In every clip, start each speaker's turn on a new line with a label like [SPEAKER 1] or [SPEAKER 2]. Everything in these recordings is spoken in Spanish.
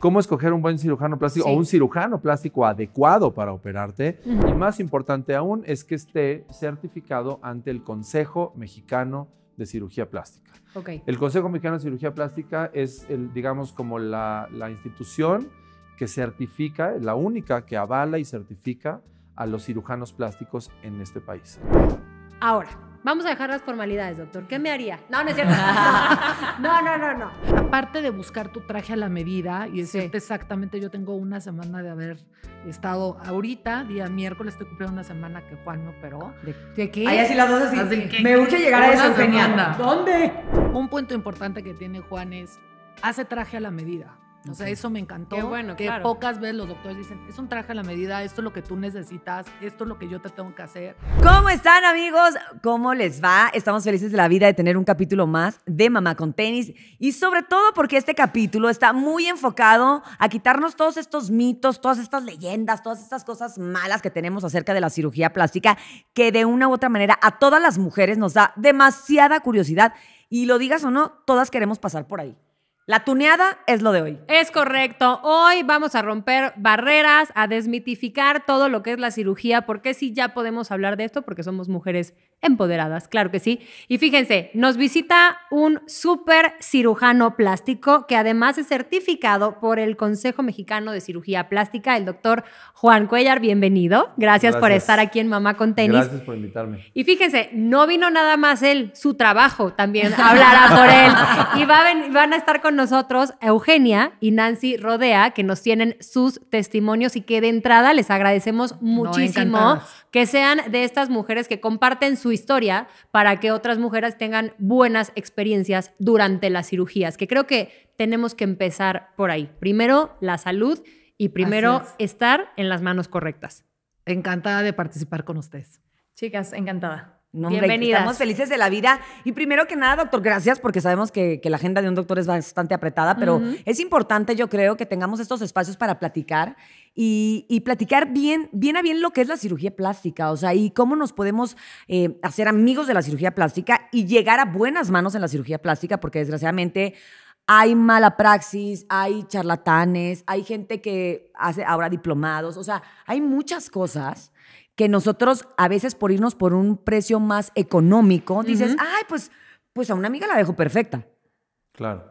[SPEAKER 1] cómo escoger un buen cirujano plástico o un cirujano plástico adecuado para operarte. Y más importante aún es que esté certificado ante el Consejo Mexicano de Cirugía Plástica. El Consejo Mexicano de Cirugía Plástica es, el, digamos, como la, la institución que certifica, la única que avala y certifica a los cirujanos plásticos en este país.
[SPEAKER 2] Ahora, Vamos a dejar las formalidades, doctor. ¿Qué me haría? No, no es cierto. No, no, no, no. Aparte de buscar tu traje a la medida y
[SPEAKER 3] es exactamente, yo tengo una semana de haber estado ahorita, día miércoles, estoy cumpliendo una semana que Juan no operó. ¿De, qué? Ahí así las dos así. me gusta llegar a eso, ¿Dónde? Un punto importante que tiene Juan es, hace traje a la medida. O sea, eso me encantó. Qué bueno, que pocas veces los doctores dicen, es un traje a la medida, esto es lo que tú necesitas, esto es lo que yo te tengo que hacer.
[SPEAKER 4] ¿Cómo están amigos? ¿Cómo les va? Estamos felices de la vida de tener un capítulo más de Mamá con Tenis y sobre todo porque este capítulo está muy enfocado a quitarnos todos estos mitos, todas estas leyendas, todas estas cosas malas que tenemos acerca de la cirugía plástica que de una u otra manera a todas las mujeres nos da demasiada curiosidad y lo digas o no, todas queremos pasar por ahí. La tuneada es lo de hoy.
[SPEAKER 2] Es correcto. Hoy vamos a romper barreras, a desmitificar todo lo que es la cirugía, porque si sí ya podemos hablar de esto, porque somos mujeres empoderadas, claro que sí. Y fíjense, nos visita un super cirujano plástico que además es certificado por el Consejo Mexicano de Cirugía Plástica, el doctor Juan Cuellar, bienvenido. Gracias, por estar aquí en Mamá con Tenis. Gracias por invitarme. Y fíjense, no vino nada más él, su trabajo también hablará por él. Y van a estar con nosotros Eugenia y Nancy Rodea, que nos tienen sus testimonios y que de entrada les agradecemos muchísimo que sean de estas mujeres que comparten su historia para que otras mujeres tengan buenas experiencias durante las cirugías, que creo que tenemos que empezar por ahí. Primero, la salud y primero estar en las manos correctas. Encantada de participar con ustedes.
[SPEAKER 4] Chicas, encantada.
[SPEAKER 2] Bienvenidos. Estamos felices
[SPEAKER 4] de la vida. Y primero que nada, doctor, gracias porque sabemos que, la agenda de un doctor es bastante apretada, pero es importante, yo creo, que tengamos estos espacios para platicar y, platicar bien, bien a bien lo que es la cirugía plástica, o sea, y cómo nos podemos eh, hacer amigos de la cirugía plástica y llegar a buenas manos en la cirugía plástica, porque desgraciadamente hay mala praxis, hay charlatanes, hay gente que hace ahora diplomados, o sea, hay muchas cosas que nosotros a veces por irnos por un precio más económico, dices, ay, pues, pues a una amiga la dejo perfecta. Claro.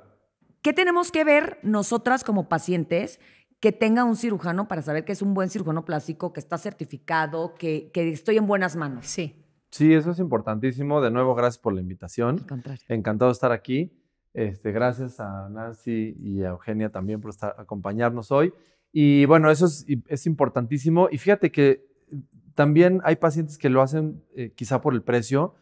[SPEAKER 4] ¿Qué tenemos que ver nosotras como pacientes que tenga un cirujano para saber que es un buen cirujano plástico, que está certificado, que, que estoy en buenas manos? Sí.
[SPEAKER 1] Sí, eso es importantísimo. De nuevo, gracias por la invitación. Encantado de estar aquí. Este, gracias a Nancy y a Eugenia también por acompañarnos hoy. Y bueno, eso es, importantísimo. Y fíjate que mm, también hay pacientes que lo hacen eh, quizá por el precio,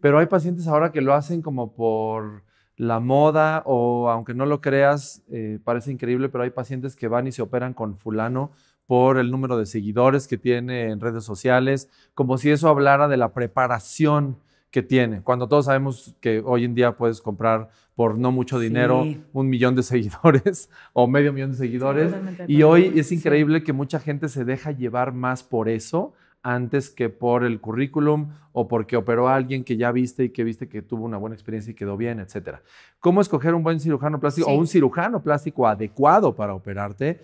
[SPEAKER 1] pero hay pacientes ahora que lo hacen como por la moda o aunque no lo creas, eh, parece increíble, pero hay pacientes que van y se operan con fulano por el número de seguidores que tiene en redes sociales, como si eso hablara de la preparación que tiene, cuando todos sabemos que hoy en día puedes comprar por no mucho dinero, un millón de seguidores o medio millón de seguidores. y hoy es increíble que mucha gente se deja llevar más por eso antes que por el currículum o porque operó a alguien que ya viste y que viste que tuvo una buena experiencia y quedó bien, etcétera. ¿Cómo escoger un buen cirujano plástico o un cirujano plástico adecuado para operarte?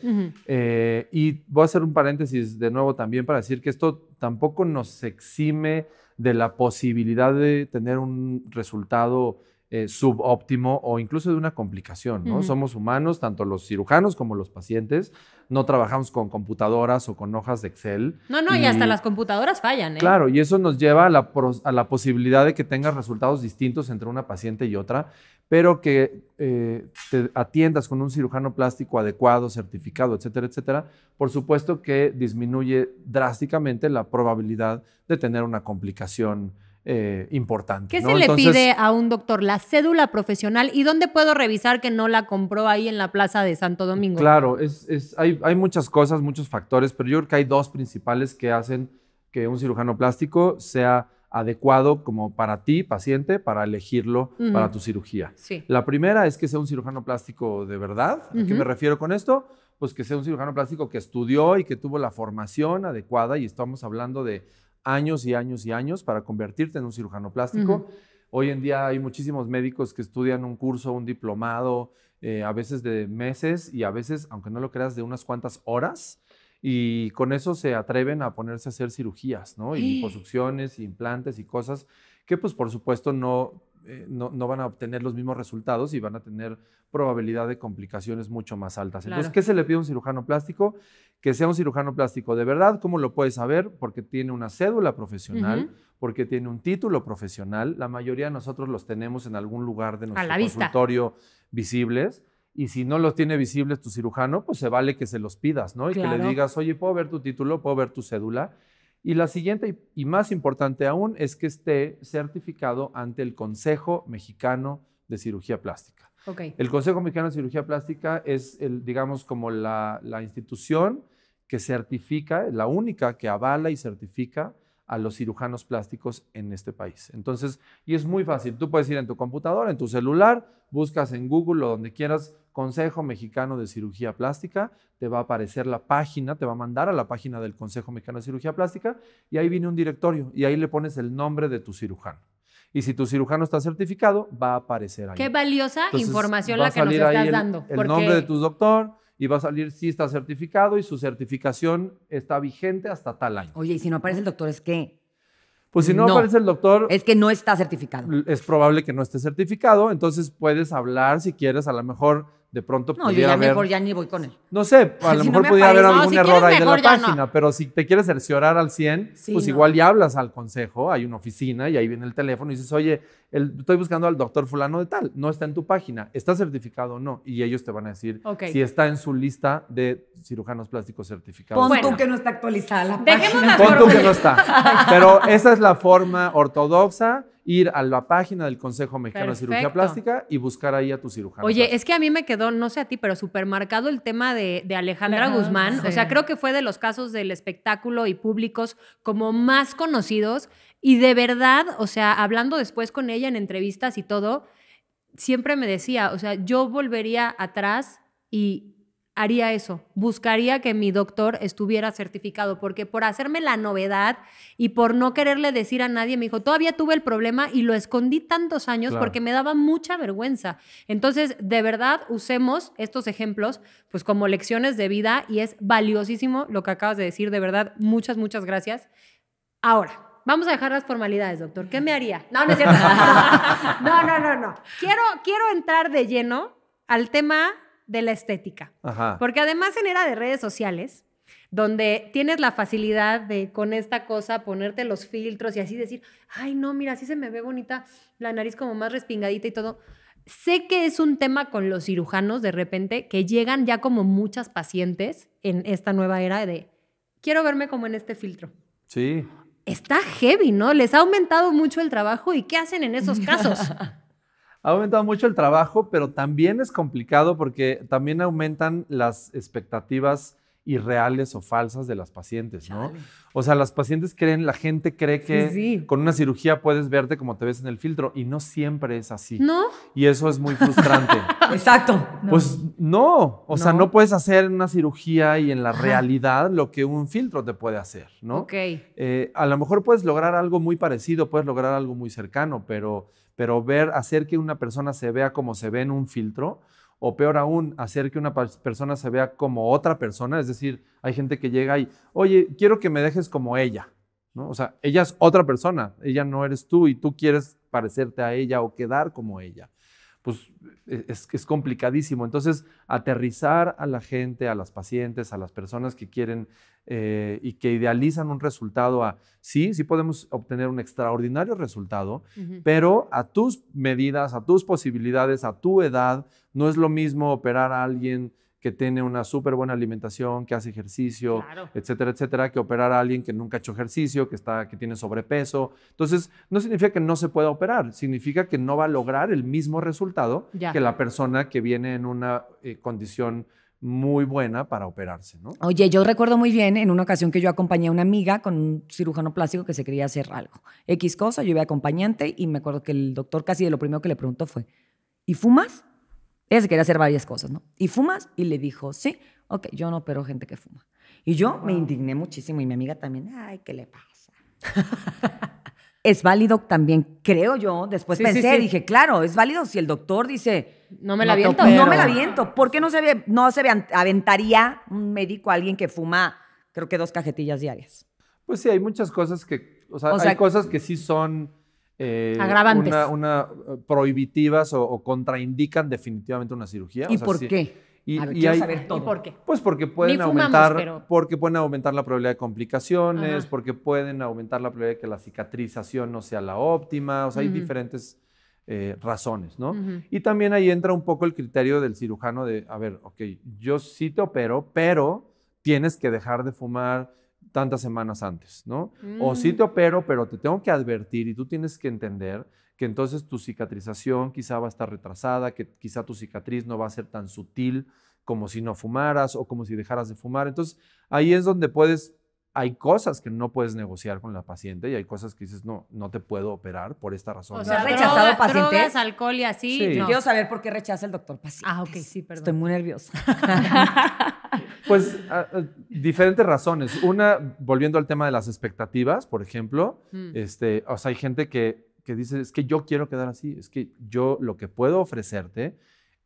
[SPEAKER 1] Eh, y voy a hacer un paréntesis de nuevo también para decir que esto tampoco nos exime de la posibilidad de tener un resultado eh, subóptimo o incluso de una complicación, ¿no? Somos humanos, tanto los cirujanos como los pacientes, no trabajamos con computadoras o con hojas de Excel. No, no, y, hasta las
[SPEAKER 2] computadoras fallan, ¿eh? Claro,
[SPEAKER 1] y eso nos lleva a la, posibilidad de que tengas resultados distintos entre una paciente y otra, pero que eh, te atiendas con un cirujano plástico adecuado, certificado, etcétera, etcétera, por supuesto que disminuye drásticamente la probabilidad de tener una complicación eh, importante. ¿Qué se le pide
[SPEAKER 2] a un doctor? La cédula profesional y dónde puedo revisar que no la compró ahí en la plaza de Santo Domingo.
[SPEAKER 1] Claro, hay, muchas cosas, muchos factores, pero yo creo que hay dos principales que hacen que un cirujano plástico sea adecuado como para ti, paciente, para elegirlo para tu cirugía. La primera es que sea un cirujano plástico de verdad. ¿A qué me refiero con esto? Pues que sea un cirujano plástico que estudió y que tuvo la formación adecuada y estamos hablando de años y años y años para convertirte en un cirujano plástico. Hoy en día hay muchísimos médicos que estudian un curso, un diplomado, eh, a veces de meses y a veces, aunque no lo creas, de unas cuantas horas. Y con eso se atreven a ponerse a hacer cirugías, ¿no? Y construcciones, y implantes y cosas que pues por supuesto no eh, no, van a obtener los mismos resultados y van a tener probabilidad de complicaciones mucho más altas. Entonces, ¿qué se le pide a un cirujano plástico? Que sea un cirujano plástico de verdad. ¿Cómo lo puedes saber? Porque tiene una cédula profesional, porque tiene un título profesional. La mayoría de nosotros los tenemos en algún lugar de nuestro consultorio visibles. Y si no los tiene visibles tu cirujano, pues se vale que se los pidas, ¿no? Y que le digas, oye, ¿puedo ver tu título? ¿Puedo ver tu cédula? Y la siguiente y más importante aún es que esté certificado ante el Consejo Mexicano de Cirugía Plástica. El Consejo Mexicano de Cirugía Plástica es, el, digamos, como la, institución que certifica, la única que avala y certifica a los cirujanos plásticos en este país. Entonces, y es muy fácil. Tú puedes ir en tu computadora, en tu celular, buscas en Google o donde quieras Consejo Mexicano de Cirugía Plástica, te va a aparecer la página, te va a mandar a la página del Consejo Mexicano de Cirugía Plástica y ahí viene un directorio y ahí le pones el nombre de tu cirujano. Y si tu cirujano está certificado, va a aparecer ahí. Qué valiosa información la que nos estás dando. El nombre de tu doctor y va a salir si está certificado y su certificación está vigente hasta tal año.
[SPEAKER 4] Oye, y si no aparece el doctor, ¿es qué? Pues si no, aparece el doctor. Es que no está certificado.
[SPEAKER 1] Es probable que no esté certificado, entonces puedes hablar si quieres, a lo mejor de pronto no, yo ya mejor ya ni voy con él. No sé, a lo mejor no haber algún error ahí de la página, pero si te quieres cerciorar al 100, pues igual ya hablas al consejo, hay una oficina y ahí viene el teléfono y dices, oye, estoy buscando al doctor fulano de tal, no está en tu página, está certificado o no, y ellos te van a decir si está en su lista de cirujanos plásticos certificados. Pon tú que
[SPEAKER 4] no está actualizada la página. Pon tú que no está,
[SPEAKER 2] pero esa
[SPEAKER 1] es la forma ortodoxa ir a la página del Consejo Mexicano de Cirugía Plástica y buscar ahí a tu cirujano. Oye,
[SPEAKER 2] es que a mí me quedó, no sé a ti, pero súper marcado el tema de, Alejandra Guzmán. O sea, creo que fue de los casos del espectáculo y públicos como más conocidos. Y de verdad, o sea, hablando después con ella en entrevistas y todo, siempre me decía, o sea, yo volvería atrás y haría eso. Buscaría que mi doctor estuviera certificado, porque por hacerme la novedad y por no quererle decir a nadie, me dijo, todavía tuve el problema y lo escondí tantos años porque me daba mucha vergüenza. Entonces, de verdad, usemos estos ejemplos pues como lecciones de vida y es valiosísimo lo que acabas de decir, de verdad, muchas, muchas gracias. Ahora. Vamos a dejar las formalidades, doctor. ¿Qué me haría? No, no cierto. No, no, no, no. Quiero, quiero entrar de lleno al tema de la estética. Porque además en era de redes sociales, donde tienes la facilidad de con esta cosa ponerte los filtros y así decir, ay no, mira, así se me ve bonita la nariz como más respingadita y todo. Sé que es un tema con los cirujanos de repente que llegan ya como muchas pacientes en esta nueva era de quiero verme como en este filtro. Sí. Está heavy, ¿no? Les ha aumentado mucho el trabajo y ¿qué hacen en esos casos?
[SPEAKER 1] ha aumentado mucho el trabajo, pero también es complicado porque también aumentan las expectativas irreales o falsas de las pacientes, ¿no? O sea, las pacientes creen, la gente cree que con una cirugía puedes verte como te ves en el filtro y no siempre es así. ¿No? Y eso es muy frustrante. Exacto. Pues no, o sea, no puedes hacer una cirugía y en la realidad lo que un filtro te puede hacer, ¿no? Ok. Eh, a lo mejor puedes lograr algo muy parecido, puedes lograr algo muy cercano, pero pero ver, hacer que una persona se vea como se ve en un filtro, o peor aún, hacer que una persona se vea como otra persona, es decir, hay gente que llega y, oye, quiero que me dejes como ella, ¿no? O sea, ella es otra persona, ella no eres tú y tú quieres parecerte a ella o quedar como ella pues e-, es, complicadísimo. Entonces, aterrizar a la gente, a las pacientes, a las personas que quieren eh, y que idealizan un resultado a, sí, sí podemos obtener un extraordinario resultado, pero a tus medidas, a tus posibilidades, a tu edad, no es lo mismo operar a alguien que tiene una súper buena alimentación, que hace ejercicio, etcétera, etcétera, que operar a alguien que nunca ha hecho ejercicio, que, está, que tiene sobrepeso. Entonces, no significa que no se pueda operar, significa que no va a lograr el mismo resultado que la persona que viene en una eh, condición muy buena para operarse, ¿no?
[SPEAKER 4] Oye, yo recuerdo muy bien en una ocasión que yo acompañé a una amiga con un cirujano plástico que se quería hacer algo. X cosa, yo iba acompañante y me acuerdo que el doctor casi de lo primero que le preguntó fue, ¿y fumas? Ella se quería hacer varias cosas, ¿no? ¿Y fumas? Y le dijo, sí, ok, yo no pero gente que fuma. Y yo me indigné muchísimo y mi amiga también, ay, ¿qué le pasa? es válido también, creo yo, después pensé, dije, claro, es válido si el doctor dice... No me la aviento. No me la aviento. ¿Por qué no se, ve, no se aventaría un médico a alguien que fuma, creo que dos cajetillas diarias?
[SPEAKER 1] Pues sí, hay muchas cosas que... o sea hay cosas que sí son eh, Agravantes. Una, eh, prohibitivas o, contraindican definitivamente una cirugía. ¿Y por qué? Y, ¿Y por qué? Pues porque pueden aumentar, porque pueden aumentar la probabilidad de complicaciones, porque pueden aumentar la probabilidad de que la cicatrización no sea la óptima. O sea, hay diferentes eh, razones, ¿no? Y también ahí entra un poco el criterio del cirujano de, a ver, ok, yo sí te opero, pero tienes que dejar de fumar, tantas semanas antes, ¿no? O sí mm. te opero, pero te tengo que advertir y tú tienes que entender que entonces tu cicatrización quizá va a estar retrasada, que quizá tu cicatriz no va a ser tan sutil como si no fumaras o como si dejaras de fumar. Entonces, ahí es donde puedes, hay cosas que no puedes negociar con la paciente y hay cosas que dices, no, no te puedo operar por esta razón. O sea, rechazado droga, pacientes?
[SPEAKER 2] alcohol
[SPEAKER 4] y así. Sí. Quiero saber por qué rechaza el doctor paciente. Ah, ok, sí, perdón. Estoy muy nerviosa.
[SPEAKER 1] Pues ah, ah, diferentes razones. Una, volviendo al tema de las expectativas, por ejemplo, mm. este, o sea, hay gente que, dice, es que yo quiero quedar así, es que yo lo que puedo ofrecerte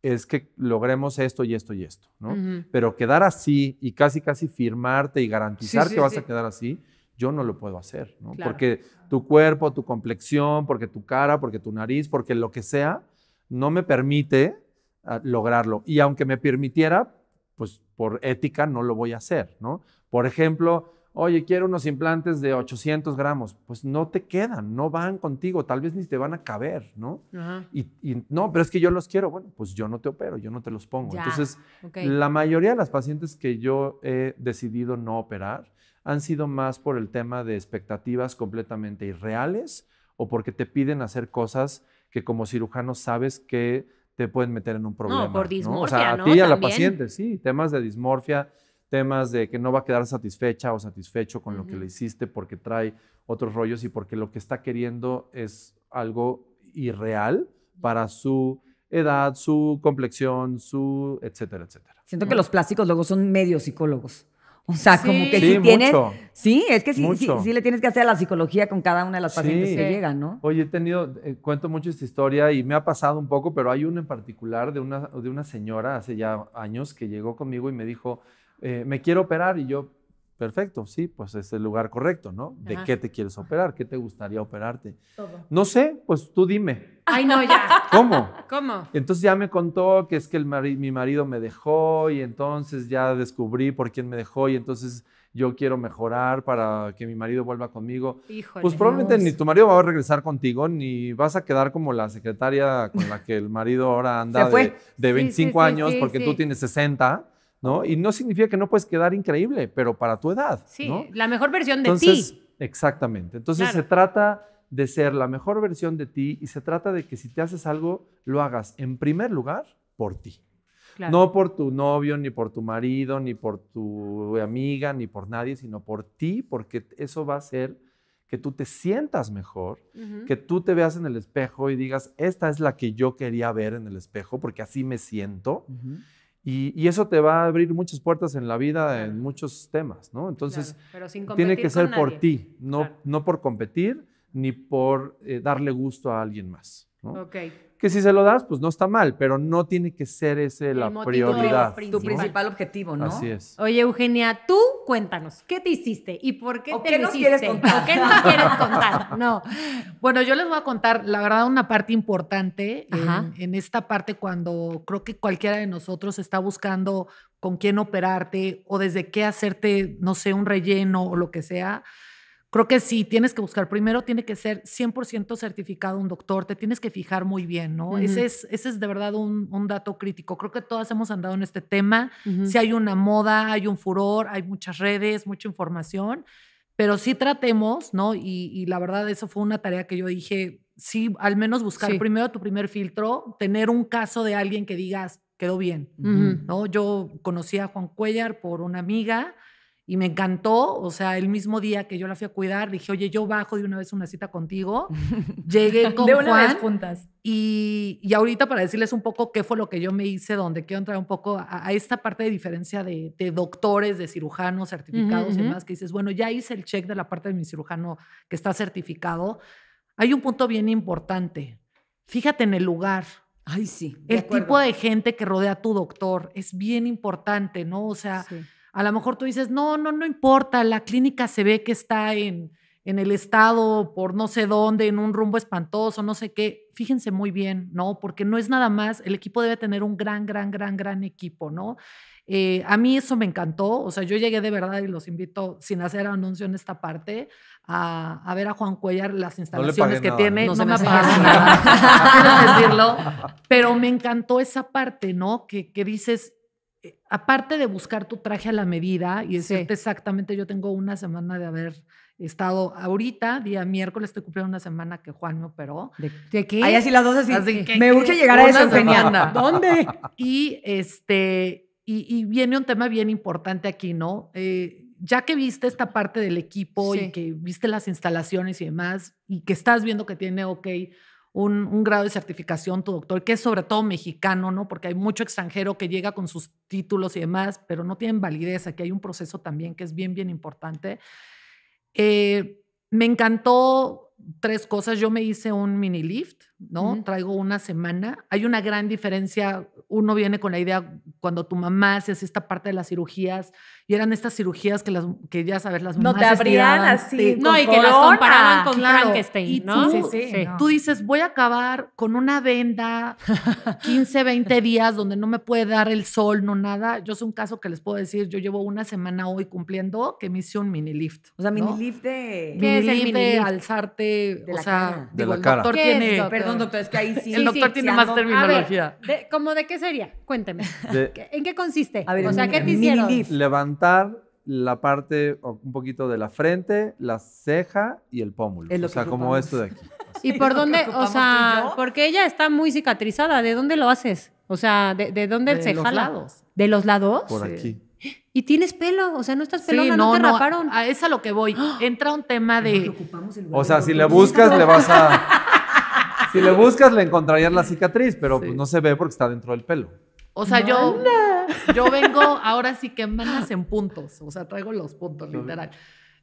[SPEAKER 1] es que logremos esto y esto y esto, ¿no? Pero quedar así y casi casi firmarte y garantizar que vas a quedar así, yo no lo puedo hacer, ¿no? Porque tu cuerpo, tu complexión, porque tu cara, porque tu nariz, porque lo que sea, no me permite ah, lograrlo. Y aunque me permitiera, pues por ética no lo voy a hacer, ¿no? Por ejemplo, oye, quiero unos implantes de 800 gramos, pues no te quedan, no van contigo, tal vez ni te van a caber, ¿no? Y, no, pero es que yo los quiero, bueno, pues yo no te opero, yo no te los pongo. Entonces, la mayoría de las pacientes que yo he decidido no operar han sido más por el tema de expectativas completamente irreales o porque te piden hacer cosas que como cirujano sabes que te pueden meter en un problema. por dismorfia, O sea, a ti y a la paciente, sí, temas de dismorfia, temas de que no va a quedar satisfecha o satisfecho con lo que le hiciste porque trae otros rollos y porque lo que está queriendo es algo irreal para su edad, su complexión, su etcétera, etcétera.
[SPEAKER 4] Siento que los plásticos luego son medio psicólogos. O sea, como que sí, si tienes... Sí, es que sí, le tienes que hacer la psicología con cada una de las pacientes que llegan, ¿no?
[SPEAKER 1] Oye, he tenido, eh, cuento mucho esta historia y me ha pasado un poco, pero hay una en particular de una, de una señora hace ya años que llegó conmigo y me dijo, eh, me quiero operar y yo, Perfecto, sí, pues es el lugar correcto, ¿no? ¿De qué te quieres operar? ¿Qué te gustaría operarte? No sé, pues tú dime.
[SPEAKER 2] Ay, no, ya. ¿Cómo? ¿Cómo?
[SPEAKER 1] Entonces ya me contó que es que el mi marido me dejó y entonces ya descubrí por quién me dejó y entonces yo quiero mejorar para que mi marido vuelva conmigo. Híjole, pues probablemente ni tu marido va a regresar contigo, ni vas a quedar como la secretaria con la que el marido ahora anda de, 25 años porque tú tienes 60 y no significa que no puedes quedar increíble, pero para tu edad. Sí,
[SPEAKER 2] la mejor versión de ti.
[SPEAKER 1] Exactamente. Entonces se trata de ser la mejor versión de ti y se trata de que si te haces algo, lo hagas en primer lugar por ti. No por tu novio, ni por tu marido, ni por tu amiga, ni por nadie, sino por ti, porque eso va a hacer que tú te sientas mejor, que tú te veas en el espejo y digas, esta es la que yo quería ver en el espejo, porque así me siento. Y, eso te va a abrir muchas puertas en la vida, en muchos temas, ¿no? Entonces, tiene que ser por ti, no, por competir ni por eh, darle gusto a alguien más. Que si se lo das, pues no está mal, pero no tiene que ser ese la prioridad. Tu
[SPEAKER 4] principal
[SPEAKER 2] objetivo, ¿no? Así es. Oye, Eugenia, tú cuéntanos, ¿qué te hiciste y por qué te quieres contar? qué nos quieres
[SPEAKER 3] contar? No. Bueno, yo les voy a contar, la verdad, una parte importante en esta parte cuando creo que cualquiera de nosotros está buscando con quién operarte o desde qué hacerte, no sé, un relleno o lo que sea Creo que sí, tienes que buscar. Primero tiene que ser 100% certificado un doctor, te tienes que fijar muy bien, ¿no? ese, es, ese es de verdad un, dato crítico. Creo que todas hemos andado en este tema. Si hay una moda, hay un furor, hay muchas redes, mucha información, pero sí tratemos, ¿no? Y, la verdad, eso fue una tarea que yo dije, sí, al menos buscar primero tu primer filtro, tener un caso de alguien que digas, quedó bien, ¿no? Yo conocí a Juan Cuellar por una amiga y me encantó. O sea, el mismo día que yo la fui a cuidar, dije, oye, yo bajo de una vez una cita contigo. Llegué con de una vez puntas. Y, y, ahorita para decirles un poco qué fue lo que yo me hice, donde quiero entrar un poco a, esta parte de diferencia de, doctores, de cirujanos certificados y demás, que dices, bueno, ya hice el check de la parte de mi cirujano que está certificado. Hay un punto bien importante. Fíjate en el lugar. Ay, sí. El tipo de gente que rodea a tu doctor es bien importante, ¿no? O sea, a lo mejor tú dices, no, no, no importa, la clínica se ve que está en, el estado por no sé dónde, en un rumbo espantoso, no sé qué. Fíjense muy bien, ¿no? Porque no es nada más, el equipo debe tener un gran, gran, gran, gran equipo, ¿no? Eh, a mí eso me encantó, o sea, yo llegué de verdad y los invito, sin hacer anuncio en esta parte, a, a ver a Juan Cuellar las instalaciones que tiene. ¿eh? No, me nada, decirlo, pero me encantó esa parte, ¿no? que dices, eh, aparte de buscar tu traje a la medida y decirte exactamente, yo tengo una semana de haber estado ahorita, día miércoles estoy cumpliendo una semana que Juan me operó. ¿De, Ahí así las dos así. me urge llegar a eso, ¿Dónde? Y este, y, viene un tema bien importante aquí, ¿no? Eh, ya que viste esta parte del equipo y que viste las instalaciones y demás, y que estás viendo que tiene, ok, un, grado de certificación tu doctor, que es sobre todo mexicano, ¿no? Porque hay mucho extranjero que llega con sus títulos y demás, pero no tienen validez. Aquí hay un proceso también que es bien, bien importante. Eh, me encantó tres cosas. Yo me hice un mini lift, ¿no? Traigo una semana. Hay una gran diferencia. Uno viene con la idea cuando tu mamá hace esta parte de las cirugías y eran estas cirugías que, las, que ya sabes, las mamás. No te abrían así. No, y que las comparaban con Frankenstein, ¿no? Tú, sí, sí, tú dices, voy a acabar con una venda 15, 20 días donde no me puede dar el sol, no nada. Yo soy un caso que les puedo decir, yo llevo una semana hoy cumpliendo que me hice un mini lift. O sea, mini lift de. mini lift
[SPEAKER 2] de alzarte. De o sea, de la el doctor tiene. Perdón, doctor, es que ahí sí. El doctor tiene más terminología. ¿Cómo de qué sería? Cuénteme. ¿En qué consiste? o sea, ¿qué te hicieron? lift
[SPEAKER 1] la parte un poquito de la frente, la ceja y el pómulo. o sea, como esto de aquí.
[SPEAKER 2] ¿Y por dónde? O sea, porque ella está muy cicatrizada. ¿De dónde lo haces? O sea, ¿de, de dónde de los Lados. ¿De los lados? Por aquí. Y tienes pelo, o sea, no estás pelona, no, te raparon. A, es a lo que voy. Entra un tema de.
[SPEAKER 1] o sea, si le buscas, le vas a. si le buscas, le encontrarías la cicatriz, pero no se ve porque está dentro del pelo.
[SPEAKER 3] O sea, yo. Yo vengo ahora sí que manas en puntos, o sea, traigo los puntos, literal.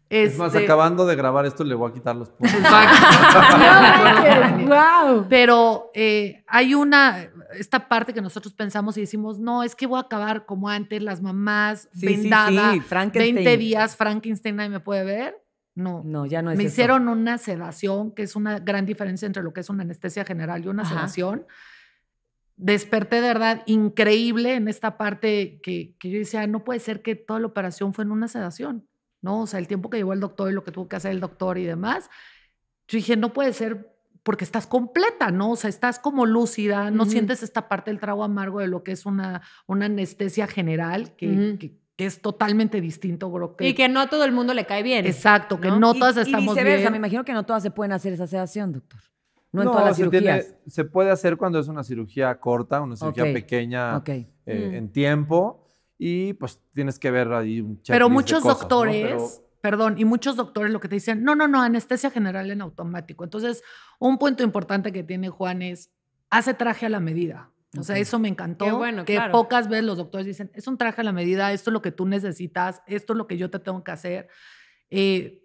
[SPEAKER 3] es más, este
[SPEAKER 1] acabando de grabar esto le voy a
[SPEAKER 3] quitar los puntos. Pero eh, hay una, esta parte que nosotros pensamos y decimos, no, es que voy a acabar como antes, las mamás, sí, vendada, sí, 20 días, Frankenstein nadie me puede ver.
[SPEAKER 4] No, no, ya no es Me hicieron
[SPEAKER 3] una sedación, que es una gran diferencia entre lo que es una anestesia general y una sedación desperté de verdad increíble en esta parte que, yo decía, no puede ser que toda la operación fue en una sedación, ¿no? O sea, el tiempo que llevó el doctor y lo que tuvo que hacer el doctor y demás. Yo dije, no puede ser porque estás completa, ¿no? O sea, estás como lúcida, no sientes esta parte del trago amargo de lo que es una, una anestesia general, que,
[SPEAKER 2] es
[SPEAKER 4] totalmente distinto, bro. y que
[SPEAKER 2] no a todo el mundo le cae bien. Exacto, que no, todas estamos y me
[SPEAKER 4] imagino que no todas se pueden hacer esa sedación, doctor no
[SPEAKER 1] en todas las se cirugías. se puede hacer cuando es una cirugía corta, una cirugía pequeña eh, mm. en tiempo y pues tienes que ver ahí un Pero muchos doctores,
[SPEAKER 3] perdón, y muchos doctores lo que te dicen, no, no, no, anestesia general en automático. Entonces, un punto importante que tiene Juan es, hace traje a la medida. O sea, eso me encantó. bueno, que pocas veces los doctores dicen, es un traje a la medida, esto es lo que tú necesitas, esto es lo que yo te tengo que hacer. Eh,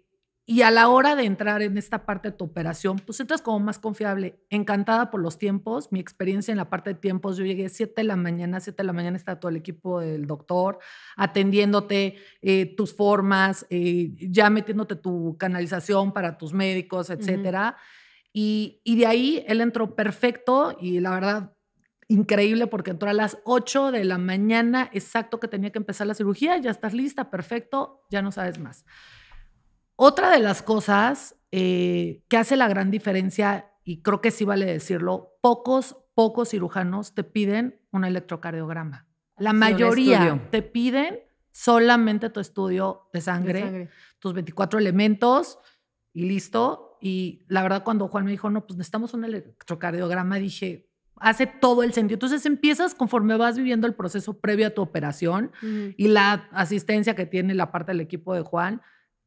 [SPEAKER 3] y a la hora de entrar en esta parte de tu operación, pues entras como más confiable. Encantada por los tiempos, mi experiencia en la parte de tiempos, yo llegué 7 de la mañana, 7 de la mañana está todo el equipo del doctor atendiéndote eh, tus formas, eh, ya metiéndote tu canalización para tus médicos, etcétera. y, y de ahí él entró perfecto y la verdad increíble porque entró a las 8 de la mañana, exacto que tenía que empezar la cirugía, ya estás lista, perfecto, ya no sabes más. Otra de las cosas eh, que hace la gran diferencia, y creo que sí vale decirlo, pocos, pocos cirujanos te piden un electrocardiograma. La mayoría te piden solamente tu estudio de sangre, tus 24 elementos y listo. Y la verdad cuando Juan me dijo, no, pues necesitamos un electrocardiograma, dije, hace todo el sentido. Entonces empiezas conforme vas viviendo el proceso previo a tu operación y la asistencia que tiene la parte del equipo de Juan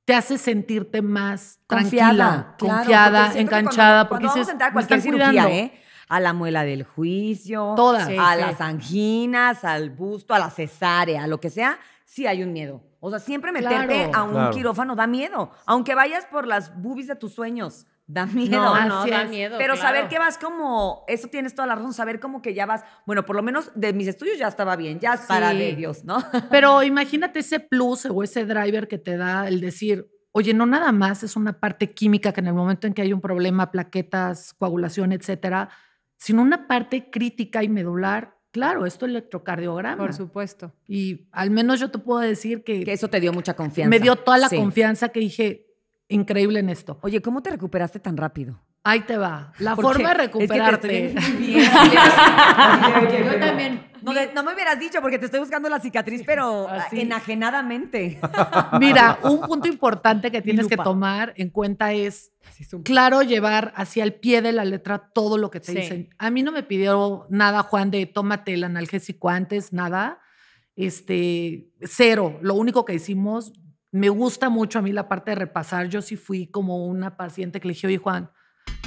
[SPEAKER 3] te hace sentirte más tranquila, confiada, enganchada. porque a a ¿eh?
[SPEAKER 4] a la muela del juicio, a las anginas, al busto, a la cesárea, a lo que sea, sí hay un miedo. O sea, siempre meterte a un quirófano da miedo, aunque vayas por las bubis de tus sueños, da miedo. No, da miedo. Pero saber que vas como, eso tienes toda la razón, saber como que ya vas, bueno, por lo menos de mis estudios ya estaba bien, ya sí. para de Dios, ¿no? Pero imagínate
[SPEAKER 3] ese plus o ese driver que te da el decir, oye, no nada más es una parte química que en el momento en que hay un problema, plaquetas, coagulación, etcétera, sino una parte crítica y medular Claro, esto electrocardiograma. Por supuesto. Y al menos yo te puedo decir que... Que eso te dio mucha confianza. Me dio toda la confianza que dije, increíble en esto. Oye,
[SPEAKER 4] ¿cómo te recuperaste tan rápido? Ahí te va. La forma de recuperarte. Yo también. No, me hubieras dicho porque te estoy buscando la cicatriz, pero enajenadamente.
[SPEAKER 3] Mira, un punto importante que tienes que tomar en cuenta es, claro, llevar hacia el pie de la letra todo lo que te dicen. A mí no me pidió nada, Juan, de tómate el analgésico antes, nada. Este, cero. Lo único que hicimos, me gusta mucho a mí la parte de repasar. Yo sí fui como una paciente que le dije, oye, Juan,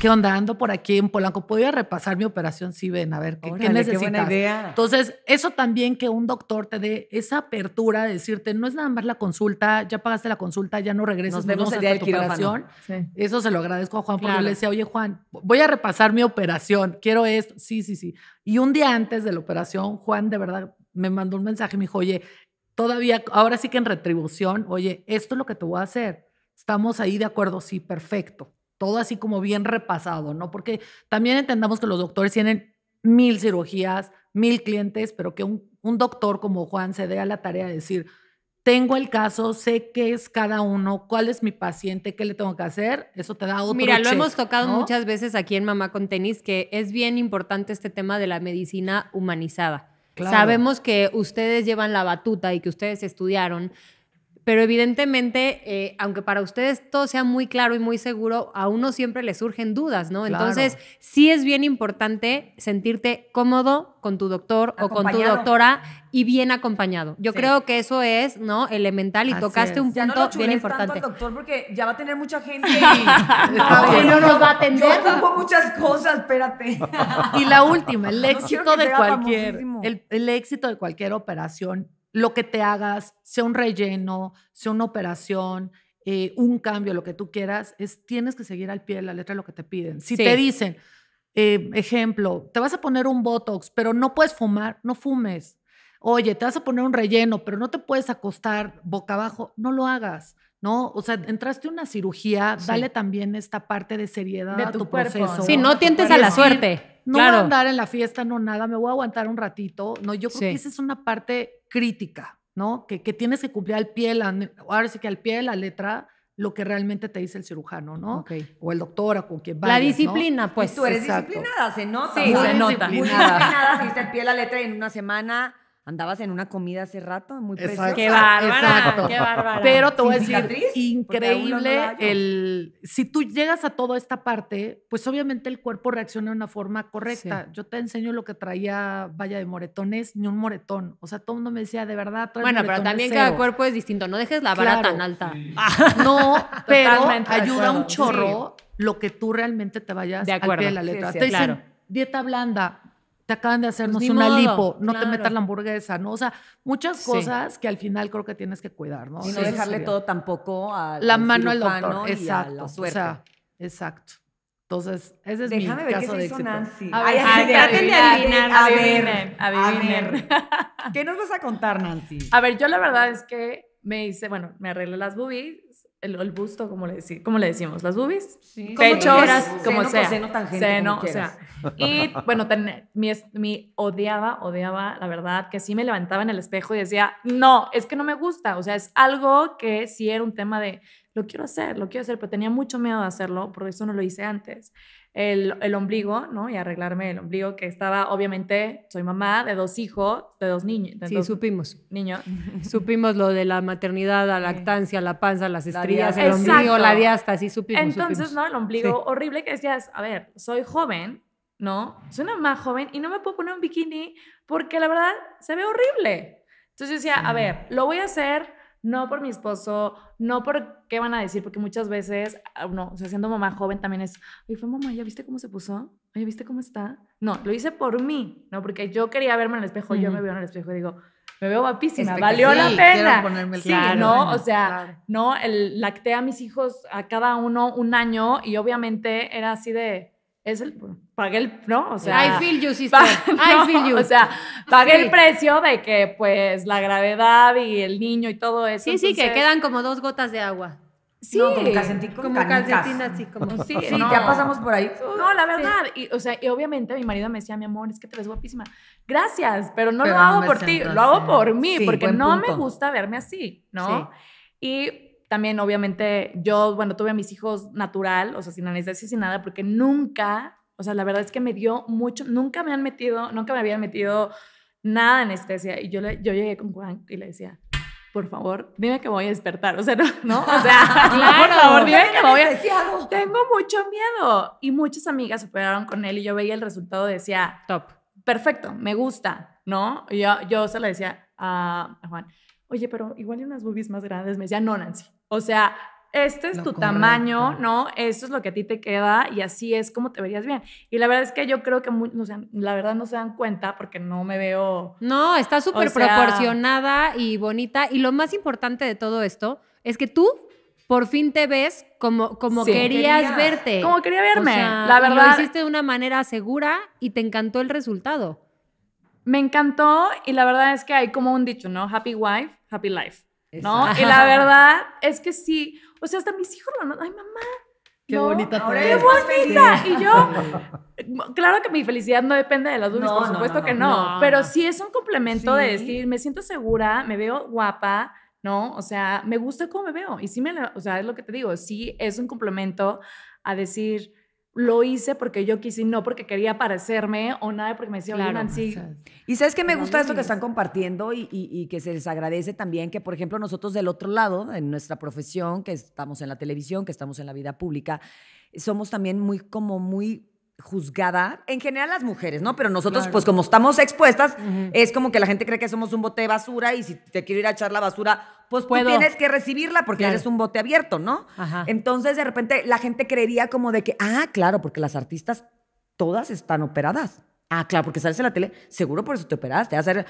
[SPEAKER 3] ¿qué onda? Ando por aquí en Polanco, ¿podría repasar mi operación? Sí, ven, a ver, ¿qué, ¿qué Entonces, eso también que un doctor te dé esa apertura de decirte, no es nada más la consulta, ya pagaste la consulta, ya no regresas, nos vemos el operación. Eso se lo agradezco a Juan, porque le decía, oye, Juan, voy a repasar mi operación, quiero esto, sí, sí, sí. Y un día antes de la operación, Juan de verdad me mandó un mensaje, y me dijo, oye, todavía, ahora sí que en retribución, oye, esto es lo que te voy a hacer. Estamos ahí de acuerdo, sí, perfecto. Todo así como bien repasado, ¿no? Porque también entendamos que los doctores tienen mil cirugías, mil clientes, pero que un, doctor como Juan se dé a la tarea de decir, tengo el caso, sé qué es cada uno, cuál es mi paciente, qué le tengo que hacer, eso
[SPEAKER 2] te da otro Mira, lo hemos tocado muchas veces aquí en Mamá con Tenis, que es bien importante este tema de la medicina humanizada. Sabemos que ustedes llevan la batuta y que ustedes estudiaron, pero evidentemente, eh, aunque para ustedes todo sea muy claro y muy seguro, a uno siempre le surgen dudas, ¿no? Entonces, sí es bien importante sentirte cómodo con tu doctor o con tu doctora y bien acompañado. Yo creo que eso es, ¿no? Elemental y tocaste un punto ya no lo bien importante. Tanto al
[SPEAKER 4] doctor porque ya va a tener mucha gente y no, nos va
[SPEAKER 2] a atender. Yo tengo muchas cosas, espérate. y la última, el éxito de cualquier
[SPEAKER 3] el éxito de cualquier operación lo que te hagas, sea un relleno, sea una operación, eh, un cambio, lo que tú quieras, es tienes que seguir al pie de la letra lo que te piden. Si te dicen, eh, ejemplo, te vas a poner un Botox, pero no puedes fumar, no fumes. Oye, te vas a poner un relleno, pero no te puedes acostar boca abajo, no lo hagas. ¿no? O sea, entraste a una cirugía, dale también esta parte de seriedad de tu proceso. Sí, no tientes a la suerte. No voy a andar en la fiesta, no nada, me voy a aguantar un ratito. No, yo creo que esa es una parte crítica, ¿no? Que, que tienes que cumplir al pie, la, ahora sí que al pie de la letra, lo que realmente te dice el cirujano, ¿no? Ok. O el doctor, con quien vayas, La disciplina, pues. tú eres disciplinada, se nota. Sí, muy se disciplinada. Si Muy disciplinada,
[SPEAKER 4] al pie de la letra en una semana andabas en una comida hace rato, muy preciosa. qué bárbara, qué bárbara. Pero te voy a decir, increíble
[SPEAKER 3] el si tú llegas a toda esta parte, pues obviamente el cuerpo reacciona de una forma correcta. Yo te enseño lo que traía vaya de moretones, ni un moretón. O sea, todo el mundo me decía, "De verdad, Bueno, pero también cada
[SPEAKER 2] cuerpo es distinto,
[SPEAKER 3] no dejes la vara tan
[SPEAKER 2] alta. No,
[SPEAKER 3] pero ayuda un chorro lo que tú realmente te vayas a al la letra. te dicen, dieta blanda, te acaban de hacernos pues una lipo, no te metas la hamburguesa, ¿no? O sea, muchas cosas que al final creo que tienes que cuidar, ¿no? Y no dejarle todo tampoco a la al mano al doctor, exacto, la suerte. O sea, exacto. Entonces, ese es mi caso de éxito. Nancy. A ver, Ay, de adivinar, a, ver, a ver,
[SPEAKER 5] ¿Qué nos vas a contar, Nancy? A ver, yo la verdad es que me hice, bueno, me arreglé las boobies, el, busto, como le, como le decimos, las boobies, sí. pechos, como, sea. Seno o sea. Y bueno, mi, mi, odiaba, odiaba, la verdad, que sí me levantaba en el espejo y decía, no, es que no me gusta. O sea, es algo que sí era un tema de, lo quiero hacer, lo quiero hacer, pero tenía mucho miedo de hacerlo, por eso no lo hice antes el, ombligo, ¿no? Y arreglarme el ombligo, que estaba, obviamente, soy mamá de dos hijos, de dos niños. sí,
[SPEAKER 2] supimos. Niños. supimos lo de la maternidad, la lactancia, la panza, las estrías, el ombligo, la diástasis, supimos. Entonces, ¿no?
[SPEAKER 5] El ombligo horrible que decías, a ver, soy joven, ¿no? Soy una mamá joven y no me puedo poner un bikini porque la verdad se ve horrible. Entonces yo decía, a ver, lo voy a hacer no por mi esposo, no por qué van a decir, porque muchas veces, ah, no, o siendo mamá joven también es, ay fue mamá, ¿ya viste cómo se puso? ¿Ya viste cómo está? No, lo hice por mí, ¿no? Porque yo quería verme en el espejo, yo me veo en el espejo y digo, me veo guapísima, este, valió la pena. Ponerme el sí, ¿no? o sea, ¿no? El, lacté a mis hijos a cada uno un año y obviamente era así de, es el, pagué el, ¿no? O sea, I feel you, sister. I feel you. O sea, pague el precio de que, pues, la gravedad y el niño y todo eso. Sí, sí, que quedan como
[SPEAKER 2] dos gotas de agua. Sí, como calcetín, como calcetín así,
[SPEAKER 5] como sí, sí ya pasamos por ahí. No, la verdad, y, o sea, y obviamente mi marido me decía, mi amor, es que te ves guapísima. Gracias, pero no lo hago por ti, lo hago por mí, porque no me gusta verme así, ¿no? Y también obviamente yo, bueno, tuve a mis hijos natural, o sea, sin anestesia, sin nada, porque nunca, o sea, la verdad es que me dio mucho, nunca me han metido, nunca me habían metido nada de anestesia. Y yo, yo llegué con Juan y le decía, por favor, dime que voy a despertar. O sea, no, o sea, por favor, dime que me voy a... Tengo mucho miedo. Y muchas amigas superaron operaron con él y yo veía el resultado decía, top, perfecto, me gusta, ¿no? Y yo, yo se lo decía a Juan, oye, pero igual hay unas boobies más grandes. Me decía, no, Nancy. O sea, este es tu tamaño, ¿no? Esto es lo que a ti te queda y así es como te verías bien. Y la verdad es que yo creo que, o la verdad no se dan cuenta porque no me veo...
[SPEAKER 2] No, está súper proporcionada y bonita. Y lo más importante de todo esto es que tú por fin te ves como, como querías, verte. Como quería verme, la verdad. Lo hiciste de una manera segura y te encantó el resultado me encantó y la verdad es que hay como un dicho, ¿no? Happy wife, happy life, ¿no?
[SPEAKER 5] Y la verdad es que sí, o sea, hasta mis hijos ¿no? ay mamá. Qué bonita ¡Qué bonita! Y yo, claro que mi felicidad no depende de las dudas, por supuesto que no, pero sí es un complemento de decir, me siento segura, me veo guapa, ¿no? O sea, me gusta cómo me veo. Y sí me, o sea, es lo que te digo, sí es un complemento a decir, lo hice porque yo quise no porque quería parecerme o nada porque me decía, claro,
[SPEAKER 4] Y sabes que me gusta esto que están compartiendo y, y, que se les agradece también que, por ejemplo, nosotros del otro lado, en nuestra profesión, que estamos en la televisión, que estamos en la vida pública, somos también muy como muy juzgada, en general las mujeres, ¿no? Pero nosotros, pues como estamos expuestas, es como que la gente cree que somos un bote de basura y si te quiero ir a echar la basura, pues tú tienes que recibirla porque eres un bote abierto, ¿no? Entonces, de repente, la gente creería como de que, ah, claro, porque las artistas todas están operadas. Ah, claro, porque sales en la tele, seguro por eso te operaste. Hacer...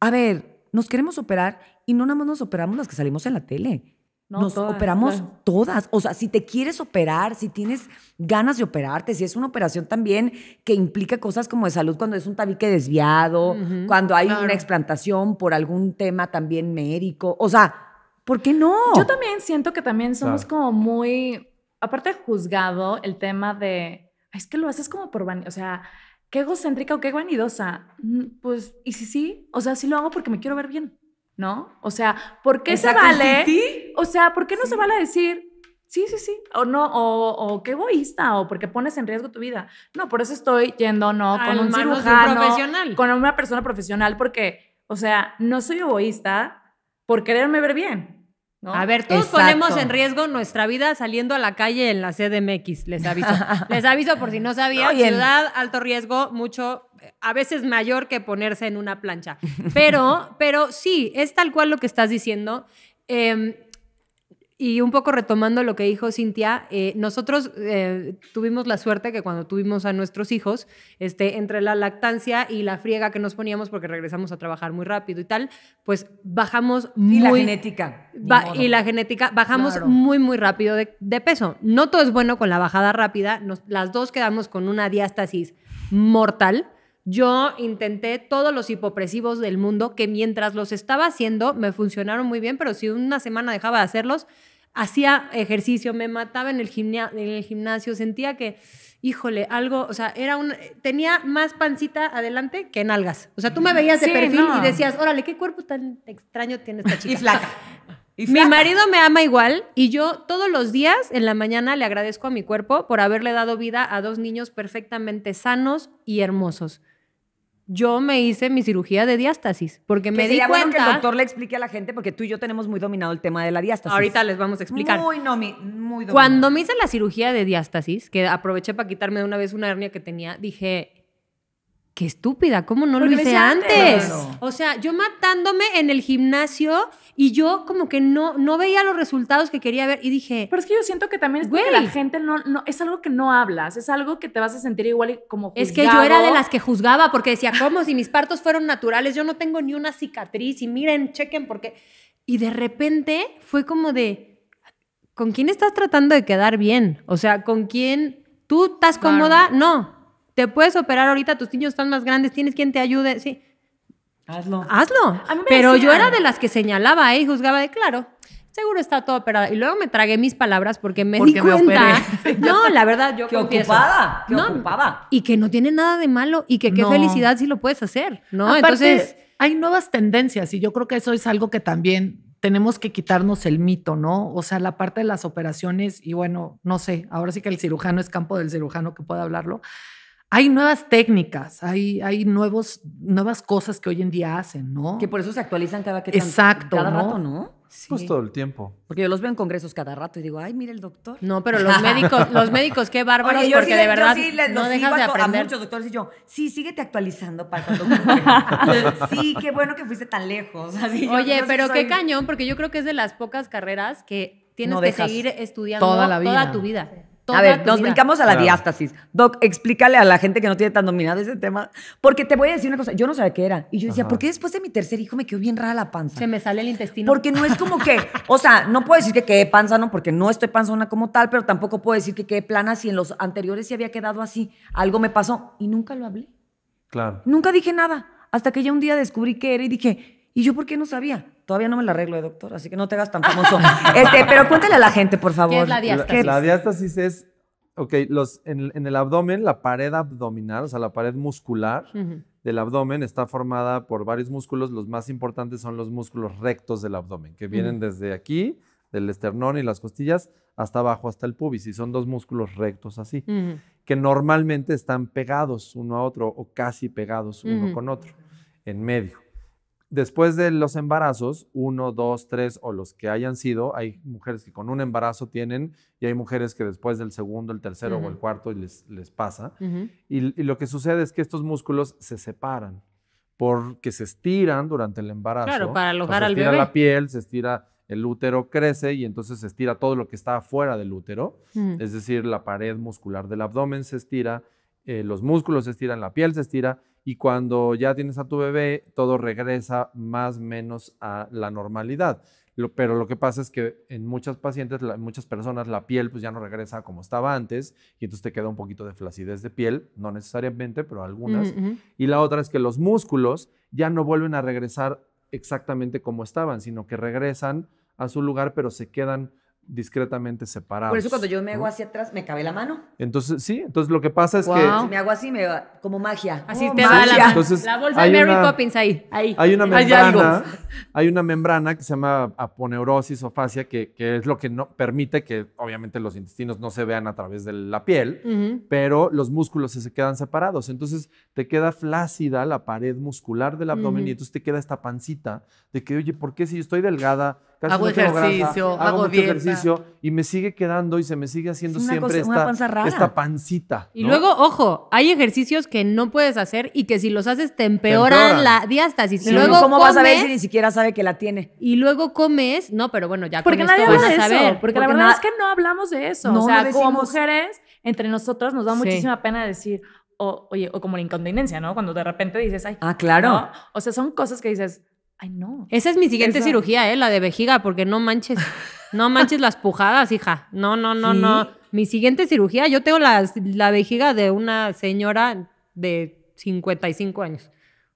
[SPEAKER 4] A ver, nos queremos operar y no nada más nos operamos las que salimos en la tele nos operamos todas. O sea, si te quieres operar, si tienes ganas de operarte, si es una operación también que implica cosas como de salud, cuando es un tabique desviado, cuando hay una explantación por algún tema también médico. O sea, ¿por qué no? Yo también siento que también somos como muy, aparte
[SPEAKER 5] juzgado el tema de, es que lo haces como por vanidad, o sea, qué egocéntrica o qué vanidosa. Mm, pues, y si sí, o sea, sí lo hago porque me quiero ver bien. ¿no? O sea, ¿por qué se vale? O sea, ¿por qué no se vale decir, sí, sí, sí, o no, o, qué egoísta, o porque pones en riesgo tu vida? No, por eso estoy yendo, no, con un cirujano, profesional. con una persona profesional, porque, o sea, no soy egoísta por
[SPEAKER 2] quererme ver bien. ¿No? A ver, todos ponemos en riesgo nuestra vida saliendo a la calle en la CDMX, les aviso. les aviso por si no sabían, ciudad, alto riesgo, mucho a veces mayor que ponerse en una plancha. Pero, pero sí, es tal cual lo que estás diciendo. Em, y un poco retomando lo que dijo Cintia, eh, nosotros eh, tuvimos la suerte que cuando tuvimos a nuestros hijos, este, entre la lactancia y la friega que nos poníamos porque regresamos a trabajar muy rápido y tal, pues bajamos muy... Y la genética. y la genética, bajamos muy, muy rápido de, peso. No todo es bueno con la bajada rápida, las dos quedamos con una diástasis mortal. Yo intenté todos los hipopresivos del mundo que mientras los estaba haciendo me funcionaron muy bien, pero si una semana dejaba de hacerlos, hacía ejercicio, me mataba en el, en el gimnasio, sentía que, híjole, algo, o sea, era un, tenía más pancita adelante que en algas. O sea, tú me veías de perfil y decías, órale, qué cuerpo tan extraño tiene esta chica. y flaca. mi marido me ama igual y yo todos los días en la mañana le agradezco a mi cuerpo por haberle dado vida a dos niños perfectamente sanos y hermosos yo me hice mi cirugía de diástasis porque me di cuenta que el doctor le explique a la gente porque tú y yo tenemos muy dominado el tema de la diástasis. Ahorita les vamos a explicar. Muy
[SPEAKER 4] no, muy dominado. Cuando
[SPEAKER 2] me hice la cirugía de diástasis, que aproveché para quitarme de una vez una hernia que tenía, dije qué estúpida, ¿cómo no lo hice antes? O sea, yo matándome en el gimnasio y yo como que no, no veía los resultados que quería ver y dije... Pero es que yo siento que también es que la gente no, no, es algo que no hablas, es algo que te vas a sentir igual como Es que yo era de las que juzgaba porque decía, ¿cómo? Si mis partos fueron naturales, yo no tengo ni una cicatriz y miren, chequen porque... Y de repente fue como de, ¿con quién estás tratando de quedar bien? O sea, ¿con quién? ¿Tú estás cómoda? No. Te puedes operar ahorita, tus niños están más grandes, tienes quien te ayude, sí Hazlo. Hazlo. Pero yo era de las que señalaba eh, y juzgaba de claro. Seguro está todo operado. Y luego me tragué mis palabras porque me di cuenta. no, la verdad, yo que ocupada, que no, ocupada. Y que no tiene nada de malo y que qué felicidad
[SPEAKER 3] si lo puedes hacer,
[SPEAKER 2] ¿no? Entonces,
[SPEAKER 3] hay nuevas tendencias y yo creo que eso es algo que también tenemos que quitarnos el mito, ¿no? O sea, la parte de las operaciones y bueno, no sé, ahora sí que el cirujano es campo del cirujano que pueda hablarlo, hay nuevas técnicas, hay, hay nuevos, nuevas cosas que hoy en día hacen, ¿no? Que por eso se actualizan
[SPEAKER 4] cada que Exacto, rato, ¿no? Sí. Pues todo el tiempo. Porque yo los veo en congresos cada rato y digo, ay, mire el doctor. No, pero los médicos, los médicos, qué bárbaros, porque de verdad sí les, no dejas de aprender. A muchos doctores y yo, sí, síguete actualizando para cuando Sí, qué bueno que fuiste tan lejos. Oye, pero qué cañón,
[SPEAKER 2] porque yo creo que es de las pocas carreras que tienes que seguir estudiando toda, la vida. toda tu vida a ver, nos brincamos a la diástasis.
[SPEAKER 4] Doc, explícale a la gente que no tiene tan dominado ese tema. Porque te voy a decir una cosa, yo no sabía qué era. Y yo decía, ¿por qué después de mi tercer hijo me quedó bien rara la panza? Se me sale el intestino. Porque no es como que, o sea, no puedo decir que quedé panza, no, porque no estoy panzona como tal, pero tampoco puedo decir que quedé plana si en los anteriores se había quedado así. Algo me pasó y nunca lo hablé. Claro. Nunca dije nada. Hasta que ya un día descubrí qué era y dije, ¿y yo por qué no sabía? Todavía no me la arreglo, ¿eh, doctor, así que no te hagas tan famoso. este, pero cuéntale a la gente, por favor. ¿Qué es la diástasis? La, diástasis es,
[SPEAKER 1] ok, los, en, el abdomen, la pared abdominal, o sea, la pared muscular del abdomen está formada por varios músculos. Los más importantes son los músculos rectos del abdomen, que vienen desde aquí, del esternón y las costillas, hasta abajo, hasta el pubis. Y son dos músculos rectos así, que normalmente están pegados uno a otro o casi pegados uno con otro, en medio. Después de los embarazos, uno, dos, tres o los que hayan sido, hay mujeres que con un embarazo tienen y hay mujeres que después del segundo, el tercero o el cuarto les, les pasa. y, lo que sucede es que estos músculos se separan porque se estiran durante el embarazo. Claro, para alojar al bebé. Se estira la piel, se estira el útero crece y entonces se estira todo lo que está afuera del útero, es decir, la pared muscular del abdomen se estira, eh, los músculos se estiran, la piel se estira y cuando ya tienes a tu bebé, todo regresa más o menos a la normalidad. pero lo que pasa es que en muchas pacientes, en muchas personas, la piel pues ya no regresa como estaba antes y entonces te queda un poquito de flacidez de piel, no necesariamente, pero algunas. Y la otra es que los músculos ya no vuelven a regresar exactamente como estaban, sino que regresan a su lugar, pero se quedan discretamente separados. Por eso cuando yo me hago
[SPEAKER 4] hacia atrás, me cabe la mano.
[SPEAKER 1] Entonces, sí, entonces lo que pasa es que...
[SPEAKER 4] me hago así, como magia. Así oh, te va la,
[SPEAKER 1] entonces, la bolsa de Mary
[SPEAKER 2] Poppins ahí, Hay una membrana,
[SPEAKER 1] hay una membrana que se llama aponeurosis o fascia, que, es lo que no, permite que obviamente los intestinos no se vean a través de la piel, pero los músculos se quedan separados. Entonces te queda flácida la pared muscular del abdomen y entonces te queda esta pancita de que, oye, ¿por qué si yo estoy delgada hago ejercicio, hago, dieta. ejercicio y me sigue quedando y se me sigue haciendo siempre esta, pancita. Y luego,
[SPEAKER 2] ojo, hay ejercicios que no puedes hacer y que si los haces te empeoran, la diástasis. Y luego ¿Cómo vas a ver si ni siquiera sabe que la tiene? Y luego comes, no, pero bueno, ya porque con nadie esto a saber. porque, la verdad es que no hablamos de eso. o sea, como mujeres,
[SPEAKER 5] entre nosotros nos da muchísima pena decir, o, oye, o como la incontinencia, ¿no? Cuando de repente dices, ay.
[SPEAKER 2] Ah, claro. O sea, son cosas que dices, Ay, no. Esa es mi siguiente cirugía, ¿eh? La de vejiga, porque no manches. No manches las pujadas, hija. No, no, no, no. Mi siguiente cirugía, yo tengo la, la vejiga de una señora de 55 años.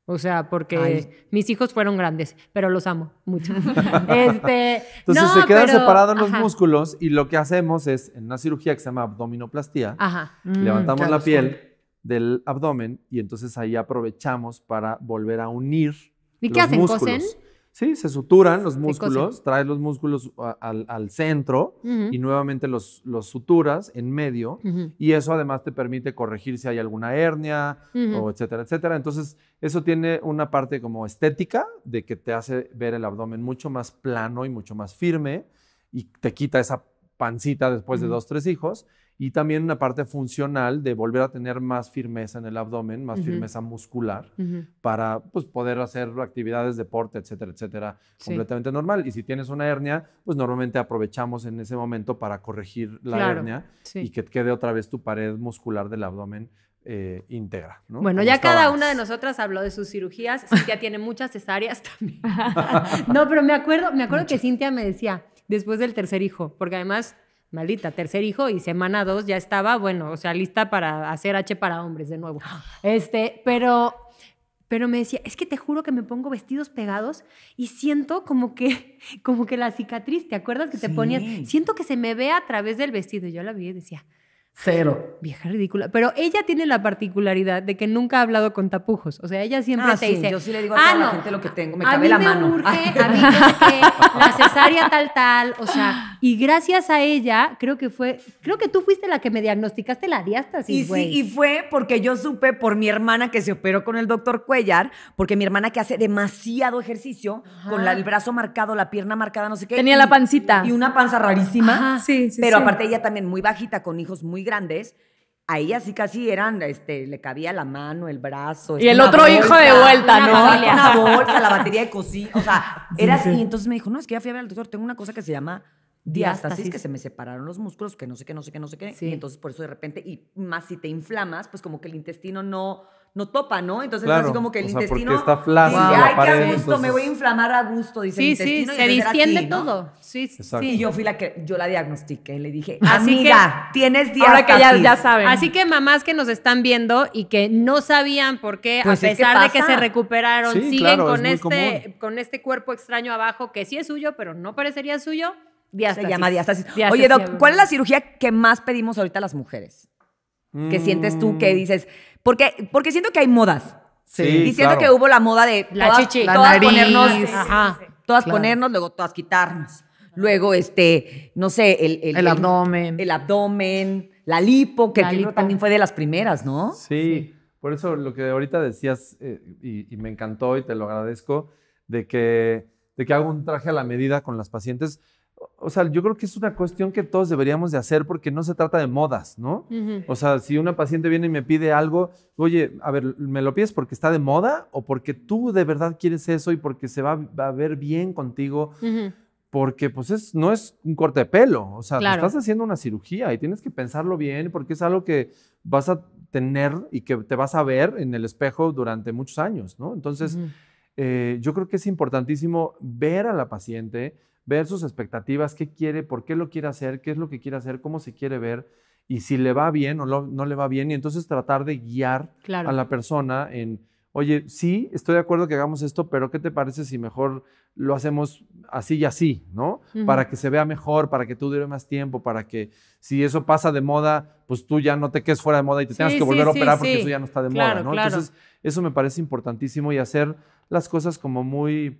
[SPEAKER 2] O sea, porque mis hijos fueron grandes, pero los amo mucho. este, Entonces se quedan separados los
[SPEAKER 1] músculos y lo que hacemos es, en una cirugía que se llama abdominoplastía, mm, levantamos la piel del abdomen y entonces ahí aprovechamos para volver a unir ¿Y qué hacen? Músculos. Sí, se suturan los músculos, traes los músculos al, centro y nuevamente los, los, suturas en medio y eso además te permite corregir si hay alguna hernia o etcétera, etcétera. Entonces, eso tiene una parte como estética de que te hace ver el abdomen mucho más plano y mucho más firme y te quita esa pancita después de dos, tres hijos y también una parte funcional de volver a tener más firmeza en el abdomen, más firmeza muscular para pues, poder hacer actividades, deporte, etcétera, etcétera, completamente normal. Y si tienes una hernia, pues normalmente aprovechamos en ese momento para corregir la hernia y que quede otra vez tu pared muscular del abdomen eh, íntegra. Bueno, ya cada una
[SPEAKER 2] de nosotras habló de sus cirugías. Cintia tiene muchas cesáreas también. no, pero me acuerdo, me acuerdo que Cintia me decía, después del tercer hijo, porque además maldita, tercer hijo y semana dos ya estaba, bueno, o sea, lista para hacer H para hombres de nuevo. Este, pero, pero me decía, es que te juro que me pongo vestidos pegados y siento como que, como que la cicatriz, ¿te acuerdas que te ponías? Siento que se me ve a través del vestido. Y yo la vi y decía, Cero. Vieja ridícula. Pero ella tiene la particularidad de que nunca ha hablado con tapujos. O sea, ella siempre ah, te dice. Yo sí le digo a ah, toda la gente lo que tengo. Me cabe la me a mí me la cesárea tal, tal. O sea, y gracias a ella, creo que fue. Creo que tú fuiste la que me diagnosticaste la diástasis. Y sí, y
[SPEAKER 4] fue porque yo supe por mi hermana que se operó con el doctor Cuellar, porque mi hermana que hace demasiado ejercicio, con el brazo marcado, la pierna marcada, no sé qué. Tenía la pancita. Y una panza rarísima. Sí, sí. Pero aparte, ella también muy bajita, con hijos muy grandes, ahí así casi eran, este, le cabía la mano, el brazo. Y el otro hijo de vuelta, ¿no? Una bolsa, la batería de cocina, o sea, era así. Y entonces me dijo, no, es que ya fui a ver al doctor, tengo una cosa que se llama diástasis, que se me separaron los músculos, que no sé qué, no sé qué, no sé qué. Y entonces por eso de repente, y más si te inflamas, pues como que el intestino no no topa, ¿no? Entonces es así como que el intestino está ay, qué a
[SPEAKER 1] gusto, me
[SPEAKER 2] voy
[SPEAKER 4] a inflamar a gusto, dice el intestino. Sí, se distiende todo.
[SPEAKER 2] Sí, Sí, sí. yo fui la que, yo la diagnostiqué,
[SPEAKER 4] le dije, así amiga, que, tienes diabetes. Ahora que ya, ya, saben. Así
[SPEAKER 2] que mamás que nos están viendo y que no sabían por qué, pues a pesar de que se recuperaron, siguen con, este, con este cuerpo extraño abajo que sí es suyo, pero no parecería suyo,
[SPEAKER 4] Se llama diástasis. Oye, Doc, ¿cuál es la cirugía que más pedimos ahorita a las mujeres? ¿Qué sientes tú que mm. dices, porque, porque siento que hay modas. Sí, y siento que hubo la moda de la todas, todas ponernos, todas ponernos, luego todas quitarnos. Luego, este, no sé, el, el, abdomen. El, abdomen, la lipo, que también fue de las primeras, ¿no?
[SPEAKER 1] Sí, por eso lo que ahorita decías, eh, y, y, me encantó y te lo agradezco, de que, de que hago un traje a la medida con las pacientes o sea, yo creo que es una cuestión que todos deberíamos de hacer porque no se trata de modas, ¿no? O sea, si una paciente viene y me pide algo, oye, a ver, ¿me lo pides porque está de moda o porque tú de verdad quieres eso y porque se va, a ver bien contigo? Porque pues es, no es un corte de pelo, o sea, estás haciendo una cirugía y tienes que pensarlo bien porque es algo que vas a tener y que te vas a ver en el espejo durante muchos años, ¿no? Entonces, eh, yo creo que es importantísimo ver a la paciente, ver sus expectativas, qué quiere, por qué lo quiere hacer, qué es lo que quiere hacer, cómo se quiere ver y si le va bien o no le va bien. Y entonces tratar de guiar a la persona en, oye, sí, estoy de acuerdo que hagamos esto, pero ¿qué te parece si mejor lo hacemos así y así, ¿no? Para que se vea mejor, para que tú dure más tiempo, para que si eso pasa de moda, pues tú ya no te quedes fuera de moda y te tengas que volver a operar porque eso ya no está de moda, ¿no? Entonces, eso me parece importantísimo y hacer las cosas como muy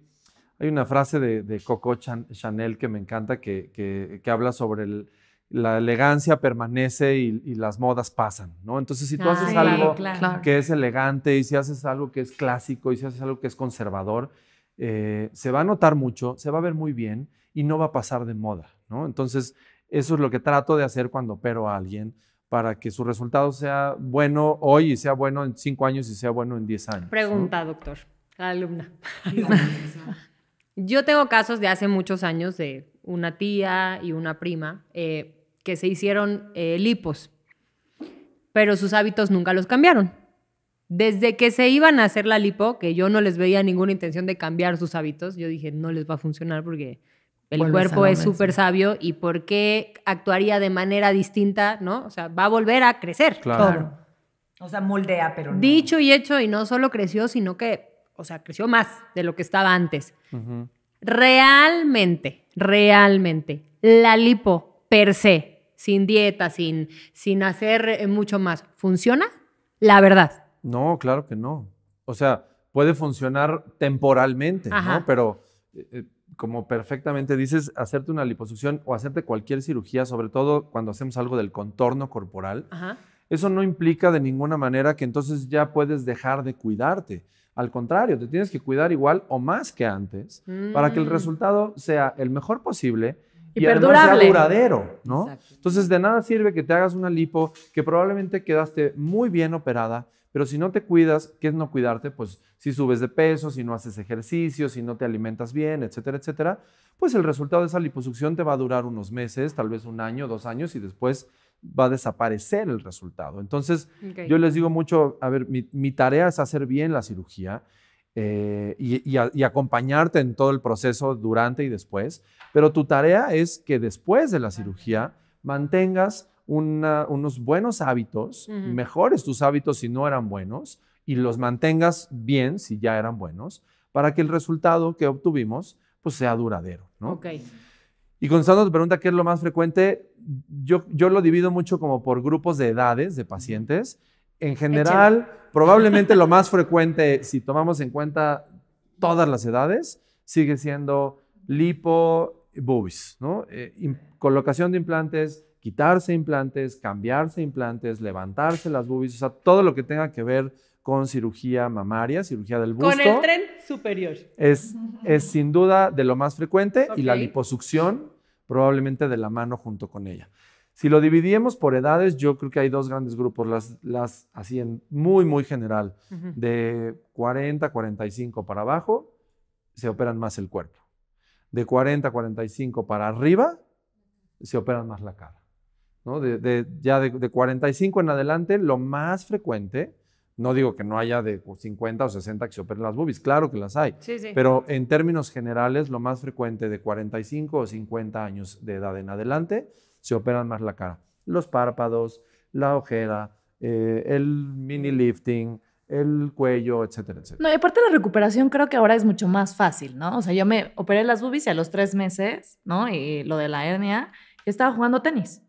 [SPEAKER 1] hay una frase de, Coco Chanel que me encanta que, habla sobre la elegancia permanece y, las modas pasan, ¿no? Entonces, si tú haces algo que es elegante y si haces algo que es clásico y si haces algo que es conservador, eh, se va a notar mucho, se va a ver muy bien y no va a pasar de moda, ¿no? Entonces, eso es lo que trato de hacer cuando opero a alguien para que su resultado sea bueno hoy y sea bueno en cinco años y sea bueno en diez años. Pregunta,
[SPEAKER 2] doctor, la alumna. Yo tengo casos de hace muchos años de una tía y una prima eh, que se hicieron eh, lipos, pero sus hábitos nunca los cambiaron. Desde que se iban a hacer la lipo, que yo no les veía ninguna intención de cambiar sus hábitos, yo dije, no les va a funcionar porque el cuerpo es súper sabio y por qué actuaría de manera distinta, ¿no? O sea, va a volver a crecer. Claro. Todo. O sea, moldea, pero no. Dicho y hecho, y no solo creció, sino que o sea, creció más de lo que estaba antes. Realmente, realmente, la lipo per se, sin dieta, sin, sin hacer eh, mucho más, ¿funciona? La verdad.
[SPEAKER 1] No, claro que no. O sea, puede funcionar temporalmente, ¿no? Pero eh, eh, como perfectamente dices, hacerte una liposucción o hacerte cualquier cirugía, sobre todo cuando hacemos algo del contorno corporal, eso no implica de ninguna manera que entonces ya puedes dejar de cuidarte. Al contrario, te tienes que cuidar igual o más que antes para que el mm. resultado sea el mejor posible y, y duradero, ¿no? Entonces, de nada sirve que te hagas una lipo que probablemente quedaste muy bien operada, pero si no te cuidas, ¿qué es no cuidarte? Pues si subes de peso, si no haces ejercicio, si no te alimentas bien, etcétera, etcétera, pues el resultado de esa liposucción te va a durar unos meses, tal vez un año, dos años y después va a desaparecer el resultado. Entonces, yo les digo mucho, a ver, mi, tarea es hacer bien la cirugía eh, y, acompañarte en todo el proceso durante y después, pero tu tarea es que después de la cirugía mantengas unos buenos hábitos, mejores tus hábitos si no eran buenos y los mantengas bien si ya eran buenos, para que el resultado que obtuvimos pues sea duradero, ¿no? Y Gonzalo te pregunta qué es lo más frecuente. Yo, yo lo divido mucho como por grupos de edades de pacientes. En general, probablemente lo más frecuente, si tomamos en cuenta todas las edades, sigue siendo lipo, boobies, ¿no? Eh, colocación de implantes, quitarse implantes, cambiarse implantes, levantarse las boobies, o sea, todo lo que tenga que ver con cirugía mamaria, cirugía del busto. Con el tren
[SPEAKER 2] superior. Es, es
[SPEAKER 1] sin duda de lo más frecuente y la liposucción probablemente de la mano junto con ella. Si lo dividimos por edades, yo creo que hay dos grandes grupos, las, las así en muy, muy general, de 40, 45 para abajo, se operan más el cuerpo. De 40, 45 para arriba, se operan más la cara. ¿no? De, ya de, de 45 en adelante, lo más frecuente no digo que no haya de 50 o 60 que se operen las boobies, claro que las hay. Pero en términos generales, lo más frecuente de 45 o 50 años de edad en adelante, se operan más la cara. Los párpados, la ojera, eh, el mini lifting, el cuello, etcétera, etcétera.
[SPEAKER 5] No, y aparte la recuperación creo que ahora es mucho más fácil, ¿no? O sea, yo me operé las boobies y a los tres meses, ¿no? Y lo de la hernia, estaba jugando tenis.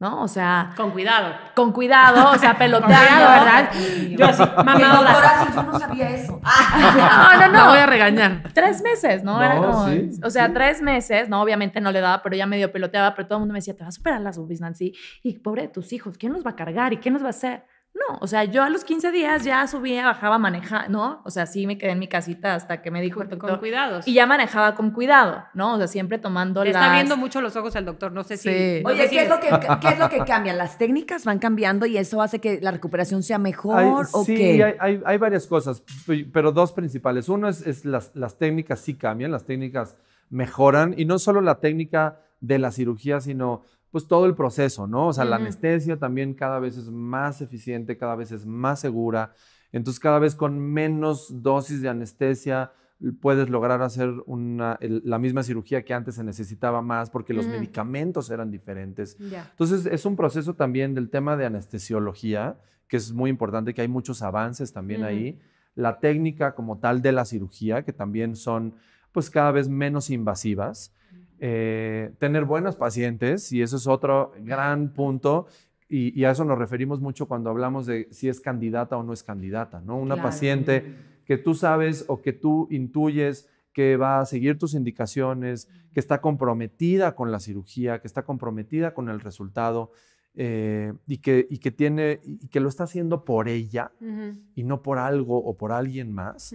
[SPEAKER 5] ¿no? O sea. Con cuidado. Con cuidado, o sea, peloteado, ¿verdad?
[SPEAKER 4] Yo así, mamá, yo no sabía eso.
[SPEAKER 2] no, no, no. Me voy a regañar.
[SPEAKER 5] Tres meses, ¿no? Era como, o sea, tres meses, ¿no? Obviamente no le daba, pero ya medio peloteaba, pero todo el mundo me decía, te vas a superar las bubis, Nancy. Y pobre de tus hijos, ¿quién los va a cargar y qué nos va a hacer? No, o sea, yo a los 15 días ya subía, bajaba, manejaba, ¿no? O sea, sí me quedé en mi casita hasta que me dijo el doctor. Con cuidado. Y ya manejaba con cuidado, ¿no? O sea, siempre tomando
[SPEAKER 4] la. está viendo
[SPEAKER 2] mucho los ojos el doctor, no sé si... Oye, ¿qué, es lo que,
[SPEAKER 5] ¿qué
[SPEAKER 1] es
[SPEAKER 4] lo que cambia? ¿Las técnicas van cambiando y eso hace que la recuperación sea mejor sí,
[SPEAKER 1] Hay, hay, varias cosas, pero dos principales. Uno es, las, las técnicas sí cambian, las técnicas mejoran y no solo la técnica de la cirugía, sino pues todo el proceso, ¿no? O sea, la anestesia también cada vez es más eficiente, cada vez es más segura. Entonces, cada vez con menos dosis de anestesia puedes lograr hacer la misma cirugía que antes se necesitaba más porque los medicamentos eran diferentes. Entonces, es un proceso también del tema de anestesiología, que es muy importante, que hay muchos avances también ahí. La técnica como tal de la cirugía, que también son pues cada vez menos invasivas. Eh, tener buenos pacientes, y eso es otro gran punto, y, a eso nos referimos mucho cuando hablamos de si es candidata o no es candidata, ¿no? Una paciente que tú sabes o que tú intuyes que va a seguir tus indicaciones, que está comprometida con la cirugía, que está comprometida con el resultado, eh, y, que, y que tiene y que lo está haciendo por ella y no por algo o por alguien más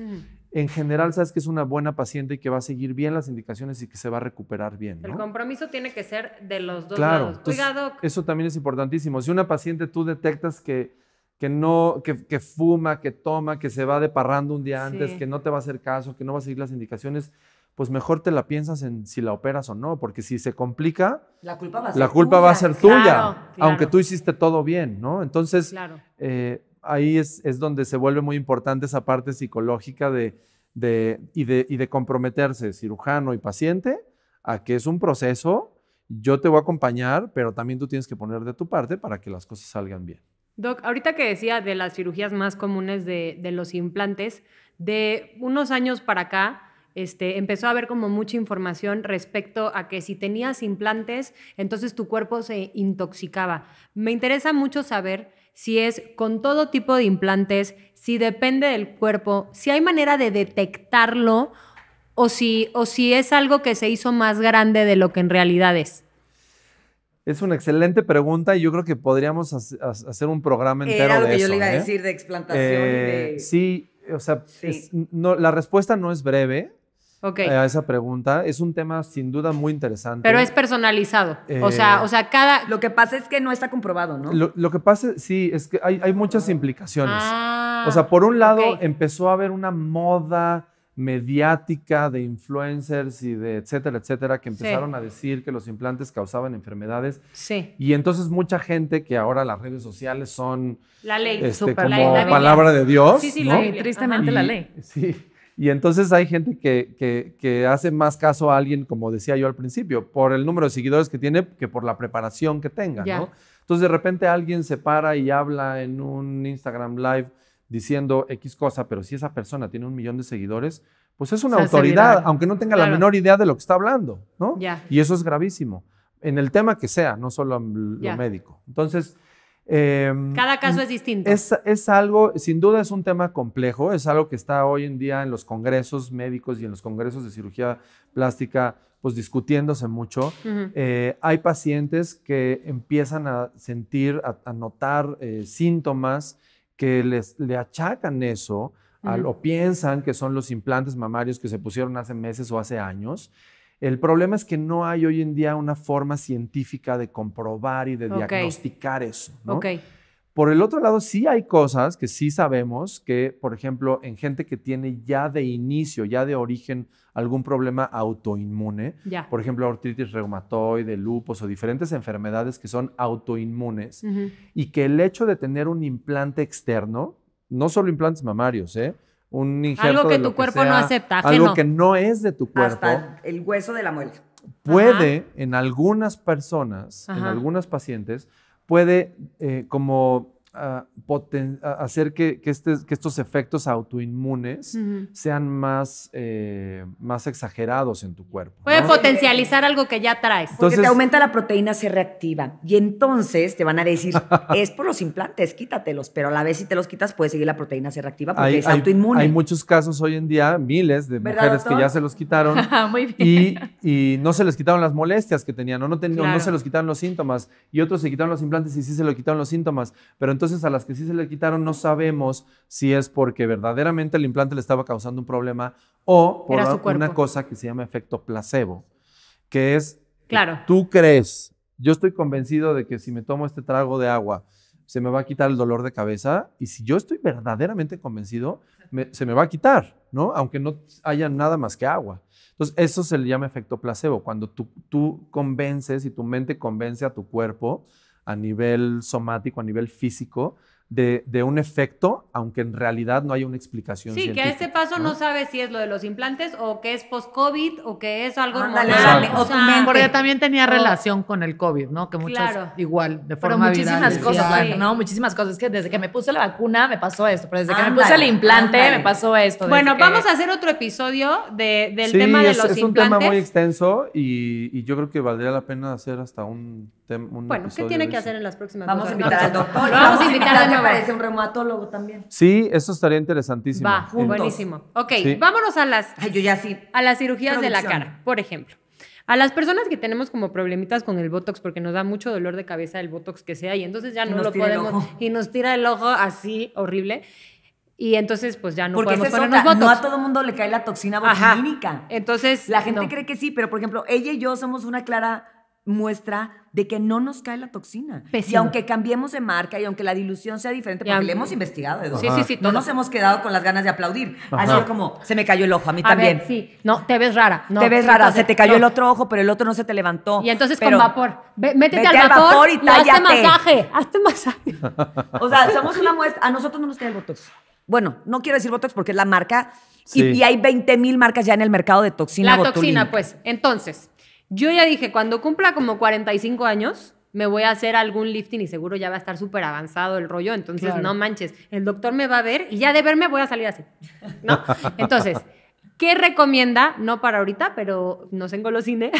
[SPEAKER 1] en general sabes que es una buena paciente y que va a seguir bien las indicaciones y que se va a recuperar bien.
[SPEAKER 2] El compromiso tiene que ser de los dos claro, lados.
[SPEAKER 1] Eso también es importantísimo. Si una paciente tú detectas que, que no, que, fuma, que toma, que se va deparrando un día antes, que no te va a hacer caso, que no va a seguir las indicaciones, pues mejor te la piensas en si la operas o no, porque si se complica, la culpa va a ser, tuya, aunque tú hiciste todo bien, ¿no? Entonces, eh, ahí es, donde se vuelve muy importante esa parte psicológica de, y, de, comprometerse, cirujano y paciente, a que es un proceso, yo te voy a acompañar, pero también tú tienes que poner de tu parte para que las cosas salgan bien.
[SPEAKER 2] Doc, ahorita que decía de las cirugías más comunes de, los implantes, de unos años para acá, este, empezó a haber como mucha información respecto a que si tenías implantes, entonces tu cuerpo se intoxicaba. Me interesa mucho saber si es con todo tipo de implantes, si depende del cuerpo, si hay manera de detectarlo o si, o si es algo que se hizo más grande de lo que en realidad es.
[SPEAKER 1] Es una excelente pregunta y yo creo que podríamos hacer un programa entero de que yo le iba a ¿eh? decir de explantación. Eh, sí, o sea, no, la respuesta no es breve, eh, a esa pregunta. Es un tema sin duda muy interesante. Pero es
[SPEAKER 2] personalizado. o, sea, eh, o sea, cada... Lo que pasa es que no está comprobado, ¿no?
[SPEAKER 1] Lo, que pasa, sí, es que hay, muchas implicaciones. o sea, por un lado ah, empezó a haber una moda mediática de influencers y de etcétera, etcétera, que empezaron a decir que los implantes causaban enfermedades. Sí. Y entonces mucha gente que ahora las redes sociales son... La ley, este, como palabra de Dios. Sí, sí, ley,
[SPEAKER 4] tristemente la ley.
[SPEAKER 1] Sí. Y entonces hay gente que, que, hace más caso a alguien, como decía yo al principio, por el número de seguidores que tiene que por la preparación que tenga, ¿no? Entonces de repente alguien se para y habla en un Instagram Live diciendo X cosa, pero si esa persona tiene un millón de seguidores, pues es una autoridad, aunque no tenga la menor idea de lo que está hablando, ¿no? Y eso es gravísimo, en el tema que sea, no solo lo médico. Entonces, Em, Cada caso es distinto. Es, algo, sin duda es un tema complejo, es algo que está hoy en día en los congresos médicos y en los congresos de cirugía plástica, pues discutiéndose mucho. Eh, hay pacientes que empiezan a sentir, a, notar eh, síntomas que les, le achacan eso, o piensan que son los implantes mamarios que se pusieron hace meses o hace años. El problema es que no hay hoy en día una forma científica de comprobar y de diagnosticar eso. ¿no? Por el otro lado, sí hay cosas que sí sabemos que, por ejemplo, en gente que tiene ya de inicio, ya de origen, algún problema autoinmune, por ejemplo, artritis reumatoide, lupus o diferentes enfermedades que son autoinmunes, y que el hecho de tener un implante externo, no solo implantes mamarios, ¿eh? un injerto. Algo que tu cuerpo no acepta. Algo que no es de tu cuerpo. Hasta
[SPEAKER 4] el hueso de la muela. Puede,
[SPEAKER 1] en algunas personas, en algunas pacientes, puede eh, como hacer que, estos efectos autoinmunes sean eh, más, exagerados en tu cuerpo. Puede
[SPEAKER 2] potencializar algo
[SPEAKER 4] que ya traes. Porque te aumenta la proteína, c reactiva. Y entonces te van a decir, es por los implantes, quítatelos. Pero a la vez si te los quitas, puede seguir la proteína, c reactiva porque es autoinmune. Hay,
[SPEAKER 1] muchos casos hoy en día, miles de mujeres que ya se los quitaron. Ah, y, no se les quitaron las molestias que tenían, o no, no se los quitaron los síntomas. Y otros se quitaron los implantes y sí se los quitaron los síntomas. Pero entonces entonces a las que sí se le quitaron no sabemos si es porque verdaderamente el implante le estaba causando un problema o por una cosa que se llama efecto placebo, que es, claro. tú crees, yo estoy convencido de que si me tomo este trago de agua, se me va a quitar el dolor de cabeza y si yo estoy verdaderamente convencido, se me va a quitar, ¿no? Aunque no haya nada más que agua. Entonces, eso se le llama efecto placebo, cuando tú convences y tu mente convence a tu cuerpo a nivel somático, a nivel físico, de, un efecto, aunque en realidad no hay una explicación. Sí, que a este
[SPEAKER 2] paso ¿no? sabes si es lo de los implantes o que es post-COVID o que es algo hormonal. porque
[SPEAKER 3] también tenía relación con el COVID, ¿no? Que muchas claro. igual, de forma Pero muchísimas cosas,
[SPEAKER 2] ¿no?
[SPEAKER 5] Muchísimas cosas. Es que desde que me puse la vacuna me pasó esto, pero desde que me puse el implante me pasó esto. Bueno,
[SPEAKER 1] vamos
[SPEAKER 2] a hacer otro episodio del tema de los implantes. es un tema muy
[SPEAKER 1] extenso y yo creo que valdría la pena hacer hasta un bueno, ¿qué tiene que hacer en
[SPEAKER 2] las próximas Vamos a invitar al doctor. Vamos, a invitar a parece un reumatólogo también.
[SPEAKER 1] Sí, eso estaría interesantísimo. Va, buenísimo.
[SPEAKER 2] Ok, vámonos a las, a las cirugías de la cara, por ejemplo. A las personas que tenemos como problemitas con el Botox, porque nos da mucho dolor de cabeza el Botox que sea, y entonces ya no lo podemos, y nos tira el ojo así horrible. Y entonces, pues ya no podemos ponernos botox. No a todo
[SPEAKER 4] mundo le cae la toxina botulínica. Entonces, la gente cree que sí, pero por ejemplo, ella y yo somos una clara muestra de que no nos cae la toxina. Y aunque cambiemos de marca y aunque la dilución sea diferente, porque le hemos investigado, Eduardo. Sí, sí, sí, no nos hemos quedado con las ganas de aplaudir. Así como, se me cayó el ojo, a mí también.
[SPEAKER 2] sí, no, te ves rara. No, te ves rara, se te cayó el
[SPEAKER 4] otro ojo, pero el otro no se te levantó. Y entonces con vapor.
[SPEAKER 2] métete, al vapor, hazte masaje, hazte masaje.
[SPEAKER 4] o sea, somos una muestra, a nosotros no nos cae el Botox. Bueno, no quiero decir Botox porque es la marca, y, hay 20 mil marcas ya en el mercado de toxina La toxina,
[SPEAKER 2] pues. Entonces, yo ya dije, cuando cumpla como 45 años, me voy a hacer algún lifting y seguro ya va a estar súper avanzado el rollo, entonces no manches, el doctor me va a ver y ya de verme voy a salir así, ¿no? Entonces, ¿qué recomienda? No para ahorita, pero no se engolosine.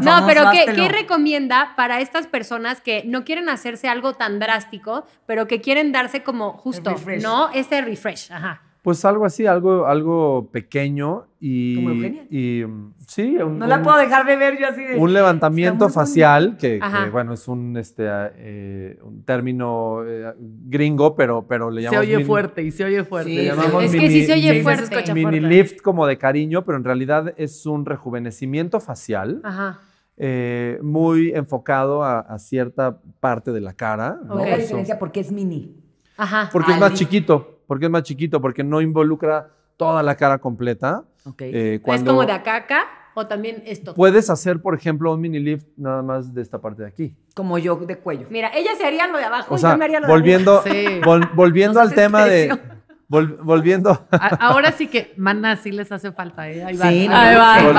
[SPEAKER 2] no, pero ¿qué, ¿qué, recomienda para estas personas que no quieren hacerse algo tan drástico, pero que quieren darse como justo, ¿no? Ese refresh, ajá.
[SPEAKER 1] Pues algo así, algo, algo pequeño y... Y, mm, sí. no la puedo
[SPEAKER 2] dejar de ver yo así de... Un
[SPEAKER 1] levantamiento facial, que, bueno, es un, este, ah, eh, un término eh, gringo, pero, pero le llamamos... Se oye fuerte y se oye fuerte. es que sí se oye fuerte. Mini lift como de cariño, pero en realidad es un rejuvenecimiento facial. Ajá. Eh, muy enfocado a, cierta parte de la cara.
[SPEAKER 4] porque es mini. Ajá. Porque es más
[SPEAKER 1] chiquito porque es más chiquito, porque no involucra toda la cara completa. Eh, ¿Es como de
[SPEAKER 2] acá acá o también esto?
[SPEAKER 1] Puedes hacer, por ejemplo, un mini lift nada más de esta parte de aquí.
[SPEAKER 4] Como yo de cuello.
[SPEAKER 2] Mira, ella se haría lo de abajo yo me haría lo de abajo.
[SPEAKER 1] volviendo al tema de... volviendo.
[SPEAKER 3] ahora sí que, mana, sí les hace falta. ¿eh? Ahí va. Sí,
[SPEAKER 1] ahí va.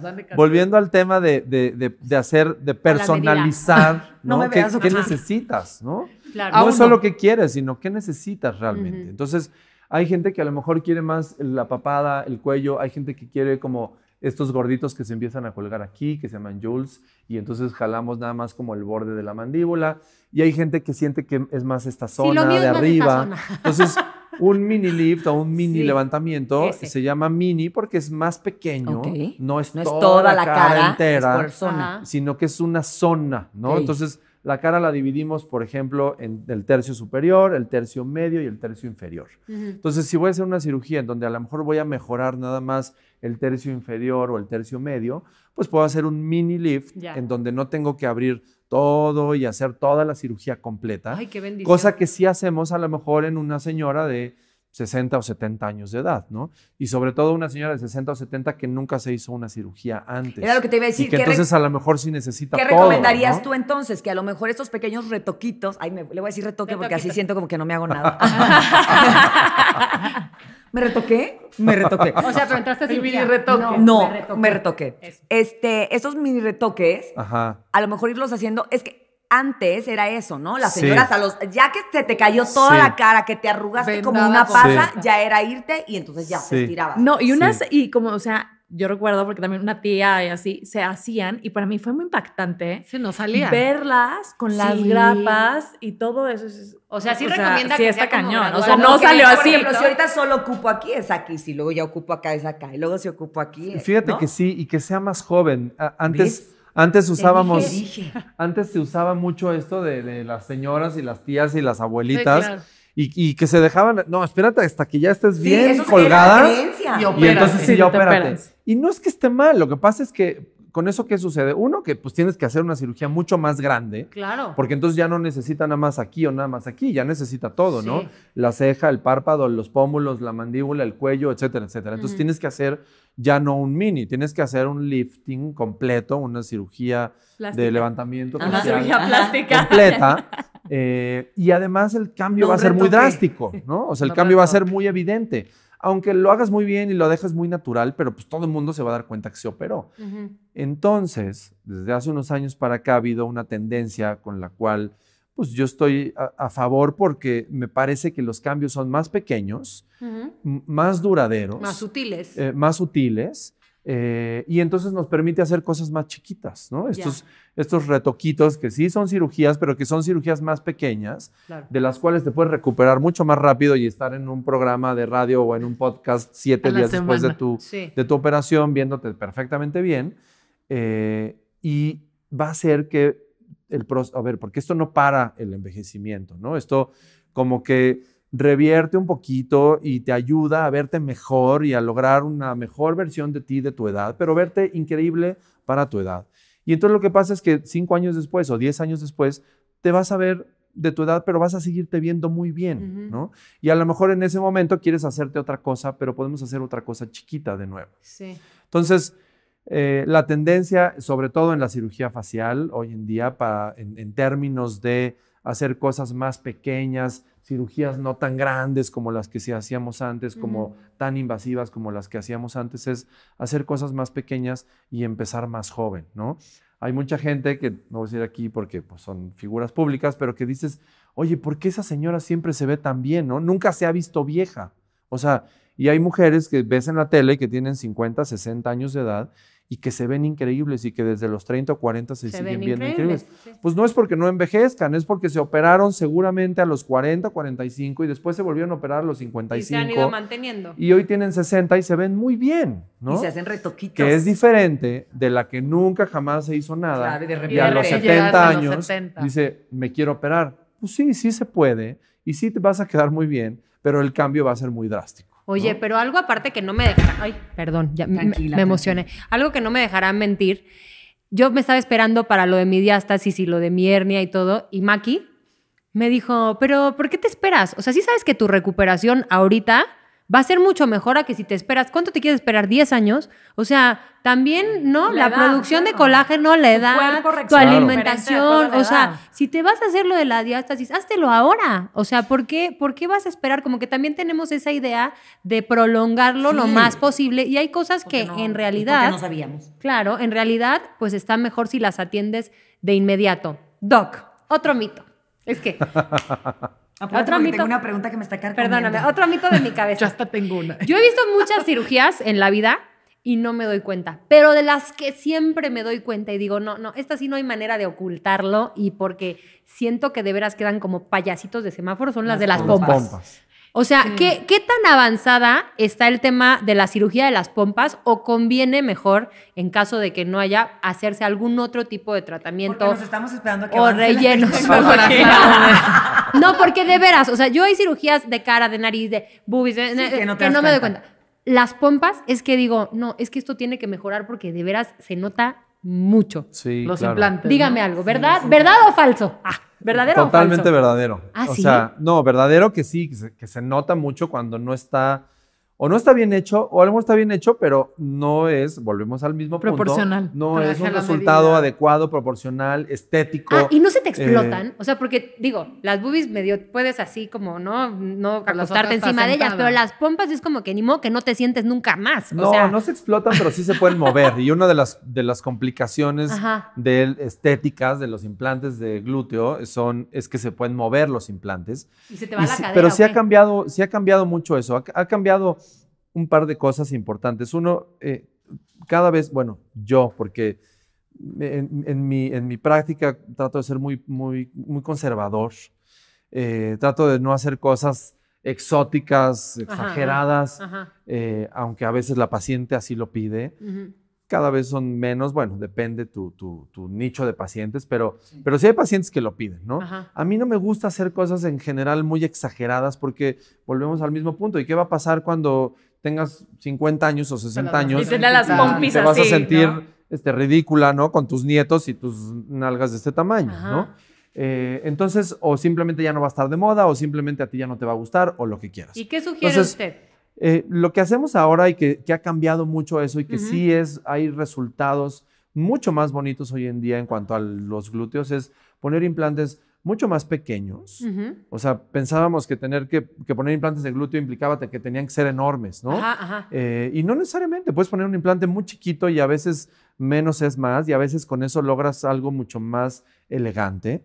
[SPEAKER 1] van volviendo al tema de, hacer, de personalizar, ¿no? ¿Qué, necesitas, no? No ah, es solo que quieres, sino qué necesitas realmente. Entonces, hay gente que a lo mejor quiere más la papada, el cuello, hay gente que quiere como estos gorditos que se empiezan a colgar aquí, que se llaman Jules, y entonces jalamos nada más como el borde de la mandíbula, y hay gente que siente que es más esta zona de arriba. Entonces, un mini lift o un mini levantamiento se llama mini porque es más pequeño, no, es, toda la cara, entera, sino que es una zona, ¿no? Entonces, la cara la dividimos, por ejemplo, en el tercio superior, el tercio medio y el tercio inferior. Entonces, si voy a hacer una cirugía en donde a lo mejor voy a mejorar nada más el tercio inferior o el tercio medio, pues puedo hacer un mini lift en donde no tengo que abrir todo y hacer toda la cirugía completa. Ay, qué bendición. Cosa que sí hacemos a lo mejor en una señora de 60 o 70 años de edad, ¿no? Y sobre todo una señora de 60 o 70 que nunca se hizo una cirugía antes. Era lo que te iba a decir. Y que entonces a lo mejor sí necesita ¿Qué recomendarías tú
[SPEAKER 4] entonces? Que a lo mejor estos pequeños retoquitos, ay, le voy a decir retoque porque así siento como que no me hago nada. ¿Me retoqué?
[SPEAKER 2] Me retoqué. O sea, entraste
[SPEAKER 4] Mini retoque. No, me retoqué. Este, esos mini retoques, a lo mejor irlos haciendo, es que antes era eso, ¿no? Las señoras a los. Ya que se te cayó toda la cara, que te arrugaste como una pasa, ya era irte y entonces ya se tiraba. No, y unas. Y como, o sea,
[SPEAKER 5] yo recuerdo porque también una tía y así se hacían y para mí fue muy impactante. Se nos salía. Verlas con las grapas y todo eso. O sea, sí recomienda que está cañón. O sea, no salió así. Pero si ahorita
[SPEAKER 4] solo ocupo aquí es aquí, si luego ya ocupo acá es acá y luego si ocupo aquí. Fíjate
[SPEAKER 1] que sí y que sea más joven. Antes antes usábamos, antes se usaba mucho esto de, las señoras y las tías y las abuelitas. y, que se dejaban, no, espérate hasta que ya estés bien colgada. Y, y, entonces sí, ya opérate. Y no es que esté mal, lo que pasa es que con eso, ¿qué sucede? Uno, que pues tienes que hacer una cirugía mucho más grande. Claro. Porque entonces ya no necesita nada más aquí o nada más aquí, ya necesita todo, ¿no? La ceja, el párpado, los pómulos, la mandíbula, el cuello, etcétera, etcétera. Entonces tienes que hacer ya no un mini, tienes que hacer un lifting completo, una cirugía de levantamiento. Una cirugía plástica. Completa. Eh, y además el cambio va a ser muy drástico, ¿no? O sea, el cambio va a ser muy evidente aunque lo hagas muy bien y lo dejes muy natural, pero pues todo el mundo se va a dar cuenta que se operó. Entonces, desde hace unos años para acá ha habido una tendencia con la cual pues yo estoy a, favor porque me parece que los cambios son más pequeños, más duraderos. Más sutiles. Eh, más sutiles eh, y entonces nos permite hacer cosas más chiquitas, ¿no? Estos, estos retoquitos que sí son cirugías, pero que son cirugías más pequeñas, de las cuales te puedes recuperar mucho más rápido y estar en un programa de radio o en un podcast siete días después de tu, de tu operación, viéndote perfectamente bien. Eh, y va a ser que el... A ver, porque esto no para el envejecimiento, ¿no? Esto como que revierte un poquito y te ayuda a verte mejor y a lograr una mejor versión de ti de tu edad, pero verte increíble para tu edad. Y entonces lo que pasa es que cinco años después o diez años después te vas a ver de tu edad, pero vas a seguirte viendo muy bien, ¿no? Y a lo mejor en ese momento quieres hacerte otra cosa, pero podemos hacer otra cosa chiquita de nuevo. Entonces, eh, la tendencia, sobre todo en la cirugía facial hoy en día, para, en términos de hacer cosas más pequeñas, cirugías no tan grandes como las que hacíamos antes, como tan invasivas como las que hacíamos antes, es hacer cosas más pequeñas y empezar más joven, ¿no? Hay mucha gente que, no voy a decir aquí porque pues, son figuras públicas, pero que dices, oye, ¿por qué esa señora siempre se ve tan bien, no? Nunca se ha visto vieja. O sea, y hay mujeres que ves en la tele que tienen 50, 60 años de edad y que se ven increíbles y que desde los 30 o 40 se, siguen viendo increíbles. Pues no es porque no envejezcan, es porque se operaron seguramente a los 40, 45 y después se volvieron a operar a los 55. Y se han ido manteniendo. Y hoy tienen 60 y se ven muy bien, ¿no? Y se hacen retoquitos. Que es diferente de la que nunca jamás se hizo nada. y, a los 70 años dice, me quiero operar. Pues sí, sí se puede y sí te vas a quedar muy bien, pero el cambio va a ser muy drástico.
[SPEAKER 2] Oye, pero algo aparte que no me dejará. Ay, perdón, ya me, emocioné. Algo que no me dejará mentir. Yo me estaba esperando para lo de mi diástasis y lo de mi hernia y todo. Y Maki me dijo, pero ¿por qué te esperas? O sea, sí sabes que tu recuperación ahorita va a ser mucho mejor a que si te esperas, ¿cuánto te quieres esperar? ¿10 años? O sea, también, ¿no? La, producción de colágeno, la edad, tu, alimentación, o sea, si te vas a hacer lo de la diástasis, háztelo ahora. O sea, ¿por qué, ¿por qué vas a esperar? Como que también tenemos esa idea de prolongarlo lo más posible y hay cosas que en realidad... No sabíamos. Claro, en realidad, pues está mejor si las atiendes de inmediato. Doc, otro mito. Es que... otro mito, una pregunta que me está Perdóname, otro mito de mi cabeza. Yo hasta tengo una. Yo he visto muchas cirugías en la vida y no me doy cuenta, pero de las que siempre me doy cuenta y digo, no, no, esta sí no hay manera de ocultarlo y porque siento que de veras quedan como payasitos de semáforo son las, de las bombas. pompas. O sea, mm. ¿qué, tan avanzada está el tema de la cirugía de las pompas o conviene mejor, en caso de que no haya, hacerse algún otro tipo de tratamiento? nos estamos esperando que O rellenos. no, porque de veras, o sea, yo hay cirugías de cara, de nariz, de boobies, que no, no me doy cuenta. Las pompas es que digo, no, es que esto tiene que mejorar porque de veras se nota mucho. Sí, los implantes. Dígame algo, ¿verdad? ¿Verdad o falso? Ah, ¿verdadero Totalmente o falso? verdadero.
[SPEAKER 1] ¿Ah, o sea, no, verdadero que sí, que se nota mucho cuando no está o no está bien hecho, o algo está bien hecho, pero no es, volvemos al mismo proporcional, Proporcional. No es un resultado adecuado, proporcional, estético. Ah, y no se te eh, explotan,
[SPEAKER 2] o sea, porque digo, las boobies medio puedes así como, ¿no? No acostarte encima de ellas, pero las pompas es como que ni modo que no te sientes nunca más. O no, sea. no
[SPEAKER 1] se explotan, pero sí se pueden mover. Y una de las, de las complicaciones de estéticas de los implantes de glúteo son, es que se pueden mover los implantes. Y se te va la Pero sí ha cambiado, sí ha cambiado mucho eso. ha cambiado un par de cosas importantes. Uno, eh, cada vez, bueno, yo, porque en, mi, en, mi, práctica trato de ser muy, muy, muy conservador, eh, trato de no hacer cosas exóticas, exageradas, eh, aunque a veces la paciente así lo pide. Cada vez son menos, bueno, depende tu, tu, nicho de pacientes, pero sí. pero hay pacientes que lo piden, ¿no? A mí no me gusta hacer cosas en general muy exageradas porque volvemos al mismo punto. ¿Y qué va a pasar cuando tengas 50 años o 60 años, te vas a sentir este, ridícula, ¿no? Con tus nietos y tus nalgas de este tamaño, ¿no? Eh, entonces, o simplemente ya no va a estar de moda, o simplemente a ti ya no te va a gustar, o lo que quieras. ¿Y qué sugiere usted? Eh, lo que hacemos ahora y que, ha cambiado mucho eso y que sí es, hay resultados mucho más bonitos hoy en día en cuanto a los glúteos, es poner implantes mucho más pequeños. O sea, pensábamos que tener que, poner implantes de glúteo implicaba que tenían que ser enormes, ¿no? Eh, y no necesariamente, puedes poner un implante muy chiquito y a veces menos es más y a veces con eso logras algo mucho más elegante.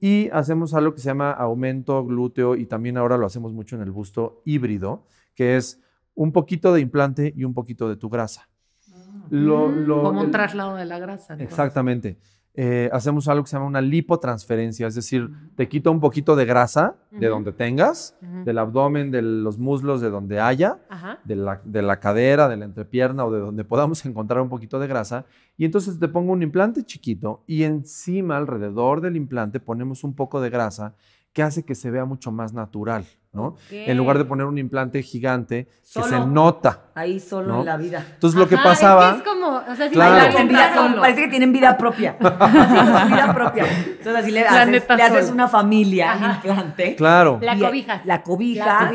[SPEAKER 1] Y hacemos algo que se llama aumento glúteo y también ahora lo hacemos mucho en el busto híbrido, que es un poquito de implante y un poquito de tu grasa. Ah. Como un
[SPEAKER 3] traslado de la grasa. Exactamente.
[SPEAKER 1] Eh, hacemos algo que se llama una lipotransferencia, es decir, te quito un poquito de grasa de donde tengas, del abdomen, de los muslos, de donde haya, de la, cadera, de la entrepierna o de donde podamos encontrar un poquito de grasa. Y entonces te pongo un implante chiquito y encima, alrededor del implante, ponemos un poco de grasa que hace que se vea mucho más natural. ¿no? En lugar de poner un implante gigante que se nota. Ahí solo en la vida. Entonces lo que pasaba. Es, que es como, o sea, claro. vida
[SPEAKER 4] Parece que tienen vida propia. Pues, vida propia. Entonces
[SPEAKER 2] así le haces, le haces, una familia, al implante. Claro. La cobija La cobija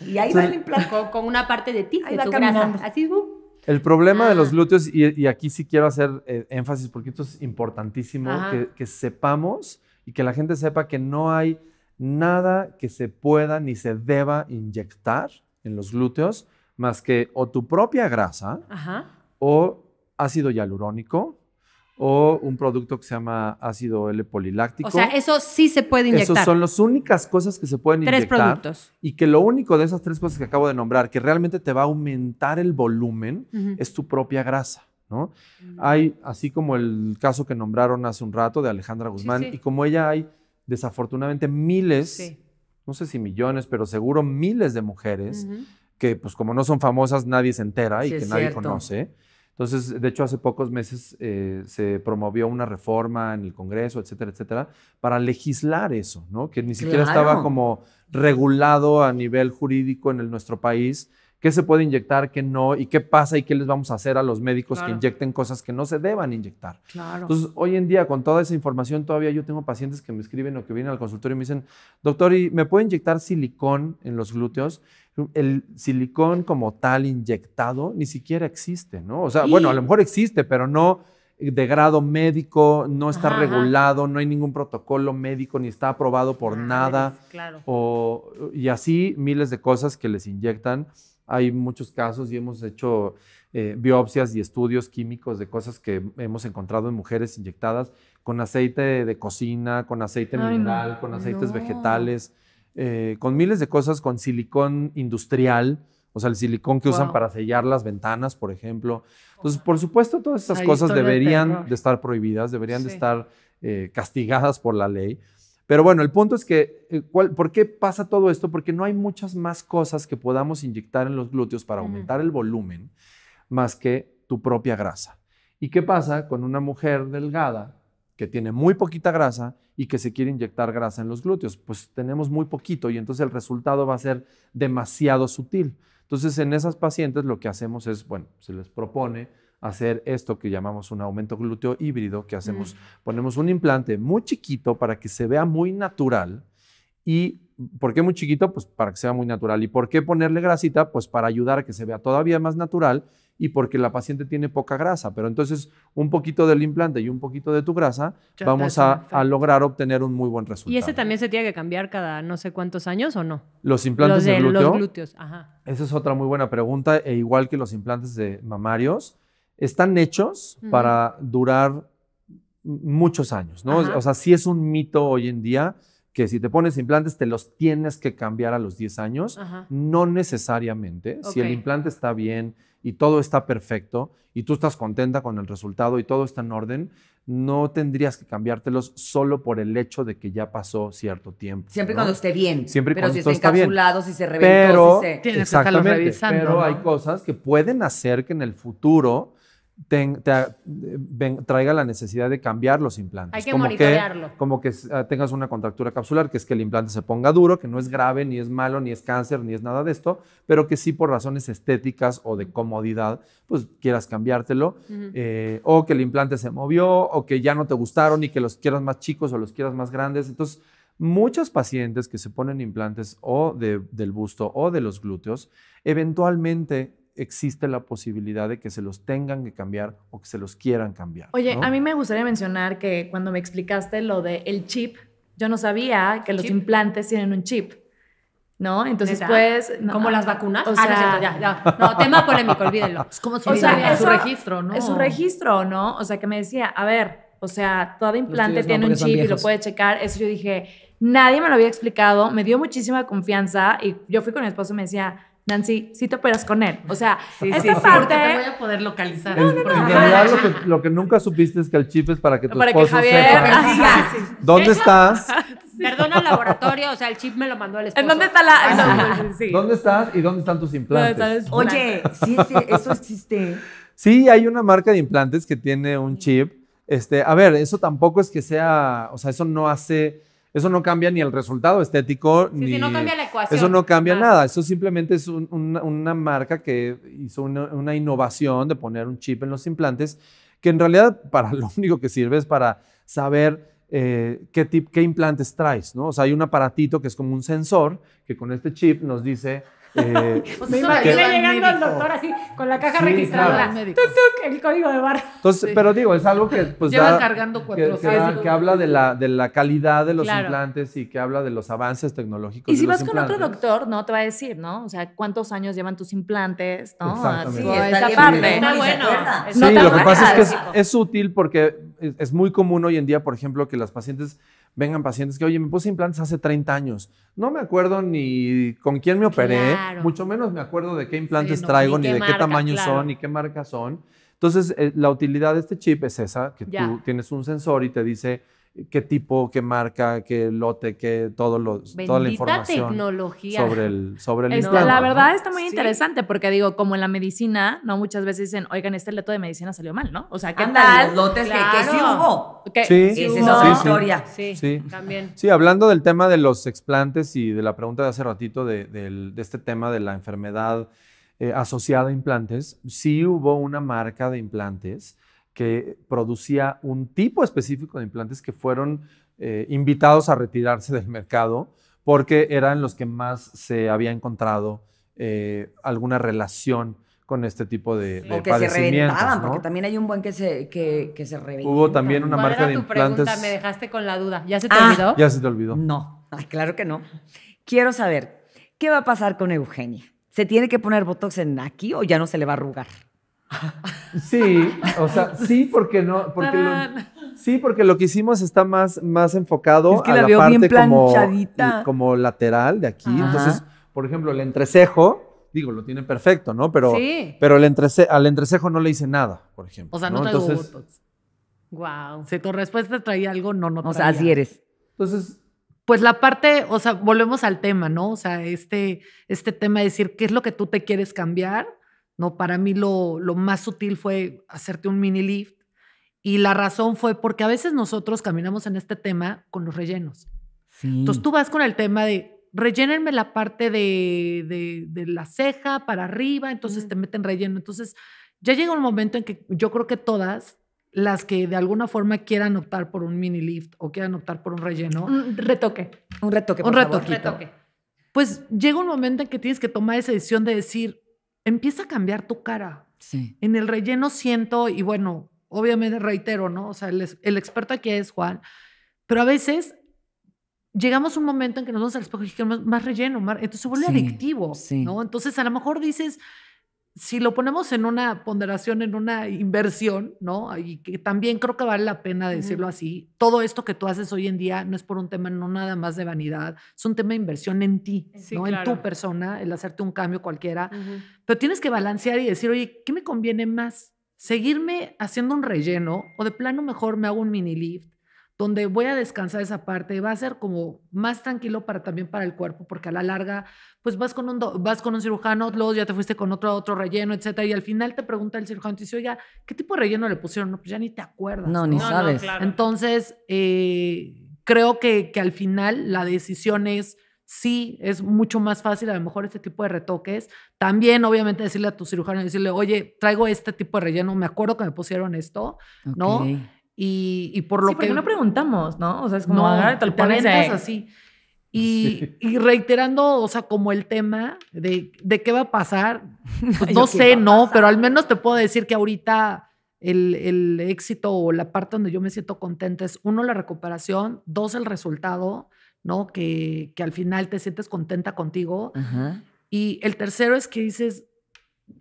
[SPEAKER 2] y ahí va el implante. Con, una parte de ti, de tu grasa. Así, uh.
[SPEAKER 1] El problema de los ah. glúteos, y, aquí sí quiero hacer eh, énfasis porque esto es importantísimo, que sepamos y que la gente sepa que no hay nada que se pueda ni se deba inyectar en los glúteos más que o tu propia grasa o ácido hialurónico o un producto que se llama ácido L-poliláctico. O sea, eso
[SPEAKER 2] sí se puede inyectar. Esas son
[SPEAKER 1] las únicas cosas que se pueden inyectar. Tres productos. Y que lo único de esas tres cosas que acabo de nombrar, que realmente te va a aumentar el volumen, es tu propia grasa. ¿no? Mm. Hay, así como el caso que nombraron hace un rato de Alejandra Guzmán, y como ella hay desafortunadamente miles, no sé si millones, pero seguro miles de mujeres que pues como no son famosas nadie se entera y que nadie conoce. Entonces, de hecho, hace pocos meses eh, se promovió una reforma en el Congreso, etcétera, etcétera, para legislar eso, ¿no? Que ni siquiera estaba como regulado a nivel jurídico en nuestro país qué se puede inyectar, qué no, y qué pasa y qué les vamos a hacer a los médicos que inyecten cosas que no se deban inyectar. Claro. Entonces, hoy en día, con toda esa información, todavía yo tengo pacientes que me escriben o que vienen al consultorio y me dicen, doctor, ¿me puede inyectar silicón en los glúteos? El silicón como tal inyectado ni siquiera existe, ¿no? O sea, bueno, a lo mejor existe, pero no de grado médico, no está regulado, no hay ningún protocolo médico, ni está aprobado por ah, nada. Claro. O, y así miles de cosas que les inyectan hay muchos casos y hemos hecho eh, biopsias y estudios químicos de cosas que hemos encontrado en mujeres inyectadas con aceite de cocina, con aceite mineral, con aceites vegetales, eh, con miles de cosas, con silicón industrial, o sea, el silicón que usan para sellar las ventanas, por ejemplo. Entonces, por supuesto, todas estas cosas deberían de, estar prohibidas, deberían de estar eh, castigadas por la ley. Pero bueno, el punto es que, eh, ¿por qué pasa todo esto? Porque no hay muchas más cosas que podamos inyectar en los glúteos para aumentar el volumen más que tu propia grasa. ¿Y qué pasa con una mujer delgada que tiene muy poquita grasa y que se quiere inyectar grasa en los glúteos? Pues tenemos muy poquito y entonces el resultado va a ser demasiado sutil. Entonces en esas pacientes lo que hacemos es, bueno, se les propone hacer esto que llamamos un aumento glúteo híbrido, que hacemos, mm. ponemos un implante muy chiquito para que se vea muy natural y ¿Por qué muy chiquito? Pues para que sea muy natural. ¿Y por qué ponerle grasita? Pues para ayudar a que se vea todavía más natural y porque la paciente tiene poca grasa. Pero entonces un poquito del implante y un poquito de tu grasa vamos a, lograr obtener un muy buen resultado. ¿Y ese
[SPEAKER 2] también se tiene que cambiar cada no sé cuántos años o no? Los implantes de, glúteo, glúteos,
[SPEAKER 1] Esa es otra muy buena pregunta. E igual que los implantes de mamarios, están hechos para durar muchos años, ¿no? O sea, sí es un mito hoy en día que si te pones implantes te los tienes que cambiar a los 10 años, no necesariamente. Si el implante está bien y todo está perfecto y tú estás contenta con el resultado y todo está en orden, no tendrías que cambiártelos solo por el hecho de que ya pasó cierto tiempo. Siempre cuando esté bien. Siempre pero cuando si está, está si se reventó, si se... Tienes que estarlo revisando. Pero hay cosas que pueden hacer que en el futuro eh, traiga la necesidad de cambiar los implantes. Hay que como monitorearlo. Que, como que ah, tengas una contractura capsular, que es que el implante se ponga duro, que no es grave, ni es malo, ni es cáncer, ni es nada de esto, pero que sí por razones estéticas o de comodidad, pues quieras cambiártelo, eh, o que el implante se movió, o que ya no te gustaron y que los quieras más chicos o los quieras más grandes. Entonces, muchos pacientes que se ponen implantes o del busto o de los glúteos, eventualmente existe la posibilidad de que se los tengan que cambiar o que se los quieran cambiar. Oye, a
[SPEAKER 5] mí me gustaría mencionar que cuando me explicaste lo del el chip, yo no sabía que los implantes tienen un chip. ¿No? Entonces, pues. como las ah, vacunas. O ah, sea, no, ya, ya. No, tema polémico, olvídenlo. Es como es un registro, ¿no? Es un registro, ¿no? O sea, que me decía, a ver, o sea, todo implante tiene un chip y lo puede checar. Eso yo dije, nadie me lo había explicado, me dio muchísima confianza y yo fui con mi esposo y me decía, Nancy, si te operas con él. O sea, sí, esta parte. te voy a poder localizar. No,
[SPEAKER 1] no, no. En realidad, lo que, nunca supiste es que el chip es para que tu para que Javier,
[SPEAKER 2] dónde estás. Perdona al laboratorio, o sea, el chip me lo mandó el esposo. ¿En dónde está la.? Ah,
[SPEAKER 1] ¿Dónde estás y dónde están tus implantes? Oye, sí, eso existe. Sí, hay una marca de implantes que tiene un chip. Este, a ver, eso tampoco es que sea. O sea, eso no hace eso no cambia ni el resultado estético, sí, ni... no cambia la ecuación. Eso no cambia nada, eso simplemente es una, marca que hizo una, innovación de poner un chip en los implantes, que en realidad para lo único que sirve es para saber eh, qué, tip, qué implantes traes, ¿no? O sea, hay un aparatito que es como un sensor que con este chip nos dice eh, pues me imagino
[SPEAKER 2] llegando al doctor así, con la caja registrada, registradora, el código de barra. Entonces, pero
[SPEAKER 1] digo, es algo que pues cargando cuatro que, que, habla de la, de la calidad de los implantes y que habla de los avances tecnológicos. Y si vas con otro
[SPEAKER 5] doctor, no te va a decir, ¿no? O sea, cuántos años llevan tus implantes, ¿no? Así Sí, parte. Está bueno. Sí, lo que pasa es que
[SPEAKER 1] es, útil porque es muy común hoy en día, por ejemplo, que las pacientes vengan pacientes que, oye, me puse implantes hace 30 años. No me acuerdo ni con quién me operé, mucho menos me acuerdo de qué implantes traigo, ni, de qué tamaño son, ni qué marca son. Entonces, eh, la utilidad de este chip es esa, que tú tienes un sensor y te dice qué tipo, qué marca, qué lote, qué todo lo, toda la información
[SPEAKER 2] tecnología. sobre
[SPEAKER 1] el sobre
[SPEAKER 5] el este, La verdad está muy interesante porque digo, como en la medicina, no muchas veces dicen, "Oigan, este lote de medicina salió mal", ¿no? O sea, ¿qué Andale, Los lotes que, sí hubo. sí, sí, sí Sí, también.
[SPEAKER 1] Sí, hablando del tema de los explantes y de la pregunta de hace ratito de, este tema de la enfermedad eh, asociada a implantes, sí hubo una marca de implantes que producía un tipo específico de implantes que fueron eh, invitados a retirarse del mercado porque eran los que más se había encontrado eh, alguna relación con este tipo de, o que se reventaban, porque
[SPEAKER 4] también hay un buen que se, que, se reventó. Hubo también una marca de implantes. Pregunta? Me dejaste con la duda. ¿Ya se te ah. olvidó? Ya se te olvidó. No, claro que no. Quiero saber, ¿qué va a pasar con Eugenia? ¿Se tiene que poner Botox en aquí o ya no se le va a arrugar?
[SPEAKER 1] Sí, o sea, sí porque no, sí porque lo que hicimos está más, más enfocado es a la, parte bien como, como, lateral de aquí. Entonces, por ejemplo, el entrecejo, digo, lo tiene perfecto, ¿no? Pero, pero el al entrecejo no le hice nada,
[SPEAKER 2] por ejemplo. O sea, no, traigo Entonces,
[SPEAKER 3] Wow. Si tu respuesta traía algo, no, no traía. O sea, así eres. Entonces. Pues la parte, o sea, volvemos al tema, ¿no? O sea, este, este tema de decir qué es lo que tú te quieres cambiar no, para mí lo, lo más sutil fue hacerte un mini lift. Y la razón fue porque a veces nosotros caminamos en este tema con los rellenos. Entonces tú vas con el tema de rellénenme la parte de, de, la ceja para arriba, entonces te meten relleno. Entonces ya llega un momento en que yo creo que todas las que de alguna forma quieran optar por un mini lift o quieran optar por un relleno. Un retoque. Un retoque. un retoque. Pues llega un momento en que tienes que tomar esa decisión de decir, empieza a cambiar tu cara. Sí. En el relleno siento, y bueno, obviamente reitero, ¿no? O sea, el, experto aquí es Juan, pero a veces llegamos a un momento en que nos vamos al espejo y más relleno, más, entonces se vuelve adictivo, ¿no? Entonces a lo mejor dices, si lo ponemos en una ponderación, en una inversión, ¿no? Y que también creo que vale la pena decirlo así, todo esto que tú haces hoy en día no es por un tema no nada más de vanidad, es un tema de inversión en ti, eh, ¿no? En tu persona, el hacerte un cambio cualquiera, pero tienes que balancear y decir, oye, ¿qué me conviene más? ¿Seguirme haciendo un relleno o de plano mejor me hago un mini lift? donde voy a descansar esa parte, va a ser como más tranquilo para también para el cuerpo, porque a la larga, pues vas con un, vas con un cirujano, luego ya te fuiste con otro, otro relleno, etcétera, y al final te pregunta el cirujano, te dice, oiga, ¿qué tipo de relleno le pusieron? No, pues ya ni te acuerdas. No, ni sabes. Entonces, eh, creo que, que al final la decisión es, sí es mucho más fácil a lo mejor este tipo de retoques. También, obviamente, decirle a tu cirujano, decirle, oye, traigo este tipo de relleno, me acuerdo que me pusieron esto, ¿no? Y, por lo que... no preguntamos, ¿no? O sea, es como, no, agarra, No, así. Y, reiterando, o sea, como el tema de, qué va a pasar, pues no sé, no, pero al menos te puedo decir que ahorita el, éxito o la parte donde yo me siento contenta es, uno, la recuperación, dos, el resultado, ¿no? Que, al final te sientes contenta contigo. Y el tercero es que dices,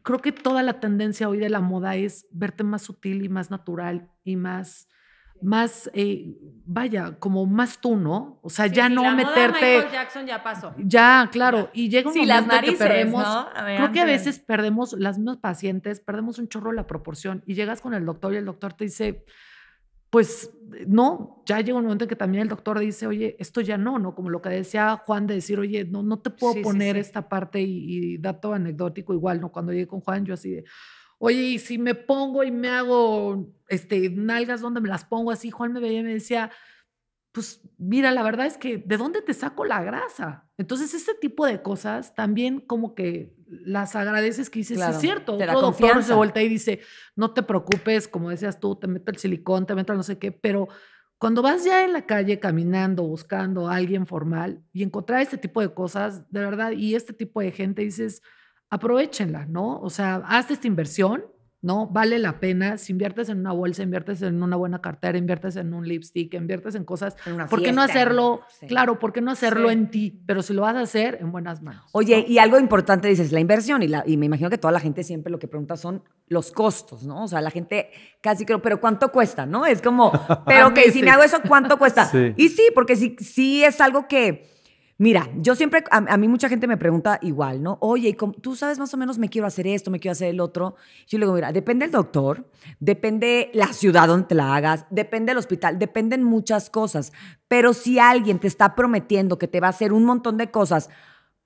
[SPEAKER 3] creo que toda la tendencia hoy de la moda es verte más sutil y más natural y más más, eh, vaya, como más tú, ¿no? O sea, ya no meterte.
[SPEAKER 2] Jackson ya pasó.
[SPEAKER 3] Ya, claro. Y llega un momento las perdemos. creo que a veces perdemos las mismas pacientes, perdemos un chorro la proporción y llegas con el doctor y el doctor te dice, pues no, ya llega un momento en que también el doctor dice, oye, esto ya no, ¿no? Como lo que decía Juan de decir, oye, no, no te puedo poner esta parte y, dato anecdótico igual, ¿no? Cuando llegué con Juan, yo así de, oye, y si me pongo y me hago, este, nalgas, ¿dónde me las pongo así? Juan me veía y me decía, pues mira, la verdad es que ¿de dónde te saco la grasa? Entonces, ese tipo de cosas también como que las agradeces que dices, es cierto, otro doctor se vuelta y dice, no te preocupes, como decías tú, te meto el silicón, te meto no sé qué, pero cuando vas ya en la calle caminando, buscando a alguien formal y encontrar este tipo de cosas, de verdad, y este tipo de gente, dices, aprovechenla, ¿no? O sea, hazte esta inversión ¿no? Vale la pena si inviertes en una bolsa, inviertes en una buena cartera, inviertes en un lipstick, inviertes en cosas. En ¿Por qué no hacerlo? Claro, ¿por qué no hacerlo en
[SPEAKER 4] ti? Pero si lo vas a hacer,
[SPEAKER 3] en buenas manos.
[SPEAKER 4] Oye, y algo importante dices, la inversión, y, la, me imagino que toda la gente siempre lo que pregunta son los costos, ¿no? O sea, la gente casi creo, pero ¿cuánto cuesta? ¿No? Es como, pero que si me hago eso, ¿cuánto cuesta? Y sí, porque si sí es algo que Mira, yo siempre, a, mí mucha gente me pregunta igual, ¿no? Oye, tú sabes más o menos me quiero hacer esto, me quiero hacer el otro. Yo le digo, mira, depende el doctor, depende la ciudad donde te la hagas, depende el hospital, dependen muchas cosas. Pero si alguien te está prometiendo que te va a hacer un montón de cosas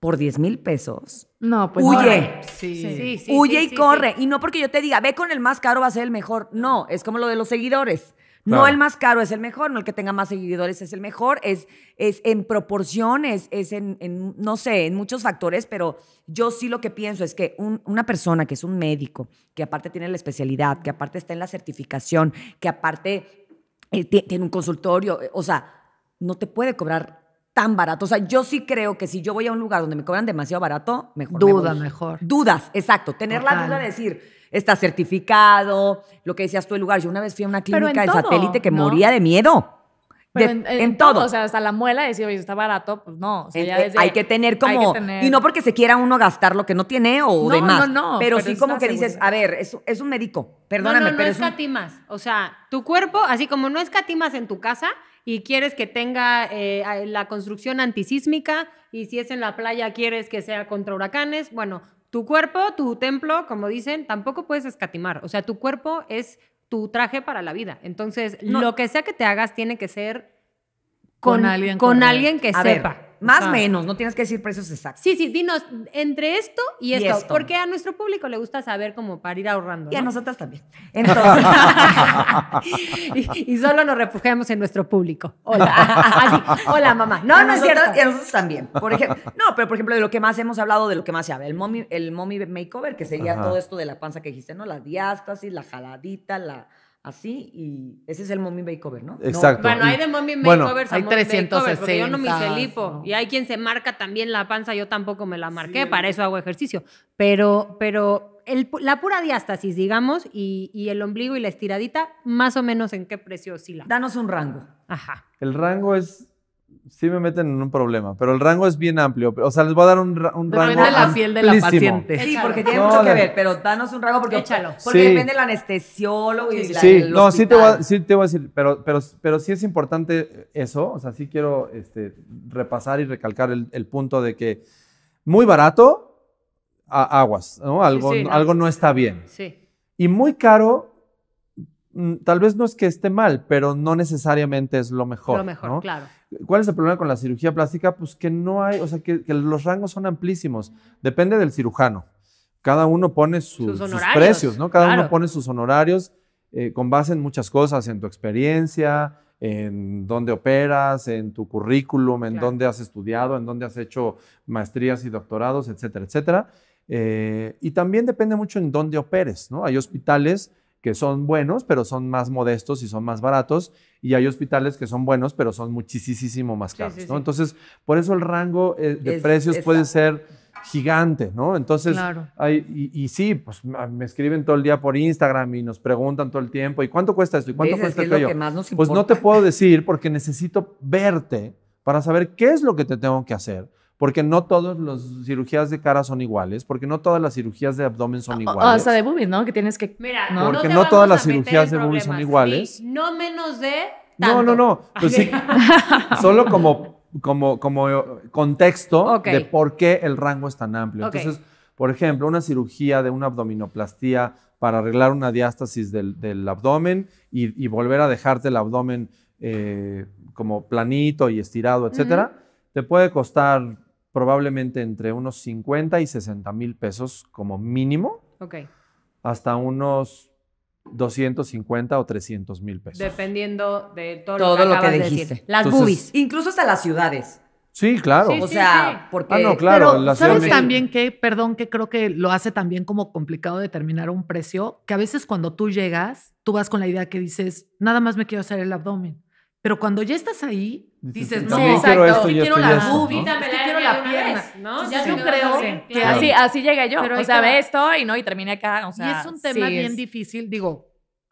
[SPEAKER 4] por 10 mil pesos, no, pues huye. sí, huye y corre. Y no porque yo te diga, ve con el más caro, va a ser el mejor. No, es como lo de los seguidores. No el más caro es el mejor, no el que tenga más seguidores es el mejor, es, es en proporciones, es en, no sé, en muchos factores, pero yo sí lo que pienso es que una persona que es un médico, que aparte tiene la especialidad, que aparte está en la certificación, que aparte eh, tiene un consultorio, eh, o sea, no te puede cobrar tan barato. O sea, yo sí creo que si yo voy a un lugar donde me cobran demasiado barato, mejor. Duda, mejor. Dudas, exacto. Tener la duda de decir, está certificado, lo que decías tú el lugar. Yo una vez fui a una clínica de satélite que moría de miedo.
[SPEAKER 2] en, todo.
[SPEAKER 4] O sea, hasta la muela decir, oye, está barato, pues no. O sea, ya eh, hay que tener como. Y no porque se quiera uno gastar lo que no tiene o demás. No, no, no. Pero, sí, como que dices, a ver, es, un médico. Perdóname, no, no, pero. No es
[SPEAKER 2] escatimas. O sea, tu cuerpo, así como no escatimas en tu casa, y quieres que tenga eh, la construcción antisísmica y si es en la playa quieres que sea contra huracanes, bueno, tu cuerpo, tu templo, como dicen, tampoco puedes escatimar. O sea, tu cuerpo es tu traje para la vida. Entonces, lo que sea que te hagas tiene que ser con, alguien, con, alguien que sepa. más o menos,
[SPEAKER 4] no tienes que decir precios exactos. Sí, sí,
[SPEAKER 2] dinos, entre esto y esto, porque a nuestro público le gusta saber cómo para ir ahorrando. Y a nosotras también. Entonces, y, solo nos refugiamos en nuestro público. Hola, hola mamá. No, no es cierto. Y a nosotros también. Por ejemplo,
[SPEAKER 4] no, pero por ejemplo, de lo que más hemos hablado, de lo que más se habla, el mommy, el mommy makeover, que sería todo esto de la panza que dijiste, ¿no? La diástasis, la jaladita, la así y ese es el mommy makeover, ¿no? Exacto. Bueno, hay de mommy makeover bueno, hay 360. yo no me hice
[SPEAKER 2] y hay quien se marca también la panza, yo tampoco me la marqué, para eso hago ejercicio, pero pero la pura diástasis, digamos, y, y, el ombligo y la estiradita, más o menos en qué precio la? Danos un rango. Ajá.
[SPEAKER 1] El rango es sí me meten en un problema, pero el rango es bien amplio. O sea, les voy a dar un, un rango. Depende de la piel de la paciente. Sí,
[SPEAKER 4] porque tiene mucho que ver, pero danos un rango porque, Échalo. porque depende del anestesiólogo y sí. la, Sí, no, sí te, voy a,
[SPEAKER 1] sí te a decir, pero, pero, pero sí es importante eso. O sea, sí quiero este, repasar y recalcar el, punto de que muy barato, aguas, ¿no? Algo, algo no está bien. Sí. Y muy caro, mm, tal vez no es que esté mal, pero no necesariamente es lo mejor. Lo mejor, claro. ¿Cuál es el problema con la cirugía plástica? Pues que no hay, o sea, que, los rangos son amplísimos. Depende del cirujano. Cada uno pone sus, precios, ¿no? Cada uno pone sus honorarios eh, con base en muchas cosas, en tu experiencia, en dónde operas, en tu currículum, en dónde has estudiado, en dónde has hecho maestrías y doctorados, etcétera, etcétera. Eh, y también depende mucho en dónde operes, ¿no? Hay hospitales que son buenos, pero son más modestos y son más baratos, y hay hospitales que son buenos, pero son muchísimo más caros, Entonces, por eso el rango eh, de precios puede ser gigante, ¿no? Entonces, y, sí, pues me escriben todo el día por Instagram y nos preguntan todo el tiempo, ¿y cuánto cuesta esto? ¿Y cuánto cuesta el pues no te puedo decir porque necesito verte para saber qué es lo que te tengo que hacer porque no todas las cirugías de cara son iguales, porque no todas las cirugías de abdomen son iguales. O, sea,
[SPEAKER 5] de boobies, ¿no? Que tienes que... Mira, no, porque no, todas las
[SPEAKER 1] cirugías de boobies son iguales.
[SPEAKER 2] No menos de... No, no,
[SPEAKER 1] no. Pues solo como, como, como eh, contexto de por qué el rango es tan amplio. Entonces, por ejemplo, una cirugía de una abdominoplastía para arreglar una diástasis del, abdomen y, volver a dejarte el abdomen eh, como planito y estirado, etcétera, te puede costar probablemente entre unos 50 y 60 mil pesos como mínimo. Ok. Hasta unos 250 o 300 mil pesos.
[SPEAKER 2] Dependiendo de todo, lo que, lo que dijiste. Las bubis. Incluso hasta las ciudades.
[SPEAKER 1] Sí, claro. o sea, porque. Ah, no, claro. Pero, ¿Sabes también
[SPEAKER 2] que,
[SPEAKER 3] perdón, que creo que lo hace también como complicado determinar un precio? Que a veces cuando tú llegas, tú vas con la idea que dices, nada más me quiero hacer el abdomen. Pero cuando ya estás ahí,
[SPEAKER 2] dices, no, exacto, quiero, esto, sí quiero ¿no? la pierna, ¿no? Ya yo creo sí. que claro.
[SPEAKER 3] así, así llegué yo. Pero o sea, ve
[SPEAKER 5] esto y no, y
[SPEAKER 3] terminé acá. O sea, y es un tema sí, bien es... difícil, digo,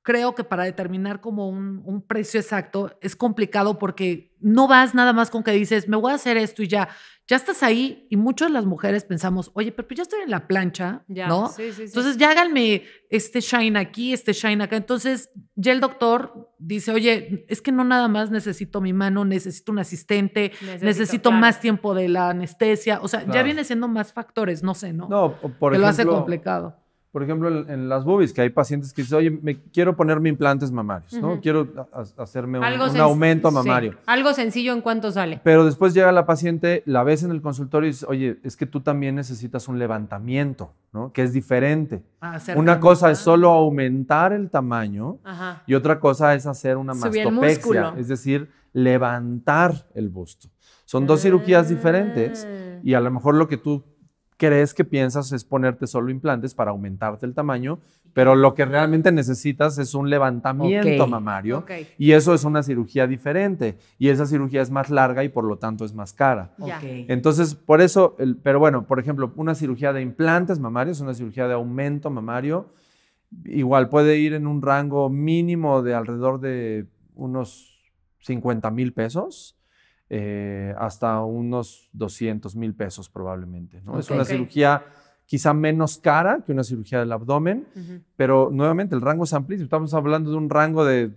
[SPEAKER 3] creo que para determinar como un, precio exacto es complicado porque no vas nada más con que dices, me voy a hacer esto y ya. Ya estás ahí y muchas de las mujeres pensamos, oye, pero pues, ya estoy en la plancha, ¿no? Sí, sí, Entonces ya háganme este shine aquí, este shine acá. Entonces ya el doctor dice, oye, es que no nada más necesito mi mano, necesito un asistente, necesito, más tiempo de la anestesia. O sea, ya viene siendo más factores, no sé, ¿no? No,
[SPEAKER 1] por que Te lo hace complicado por ejemplo, en, las boobies, que hay pacientes que dicen, oye, quiero ponerme implantes mamarios, ¿no? Quiero hacerme un, aumento mamario.
[SPEAKER 2] Algo sencillo en cuanto sale.
[SPEAKER 1] Pero después llega la paciente, la ves en el consultorio y dice, oye, es que tú también necesitas un levantamiento, ¿no? Que es diferente. Ah, una cosa es solo aumentar el tamaño y otra cosa es hacer una mastopexia, es decir, levantar el busto. Son dos ah. cirugías diferentes y a lo mejor lo que tú crees que piensas es ponerte solo implantes para aumentarte el tamaño, pero lo que realmente necesitas es un levantamiento mamario y eso es una cirugía diferente y esa cirugía es más larga y por lo tanto es más cara. Entonces, por eso, pero bueno, por ejemplo, una cirugía de implantes mamarios, una cirugía de aumento mamario, igual puede ir en un rango mínimo de alrededor de unos 50 mil pesos eh, hasta unos 200 mil pesos probablemente. ¿no? es una cirugía quizá menos cara que una cirugía del abdomen, pero nuevamente el rango es amplísimo. Estamos hablando de un rango de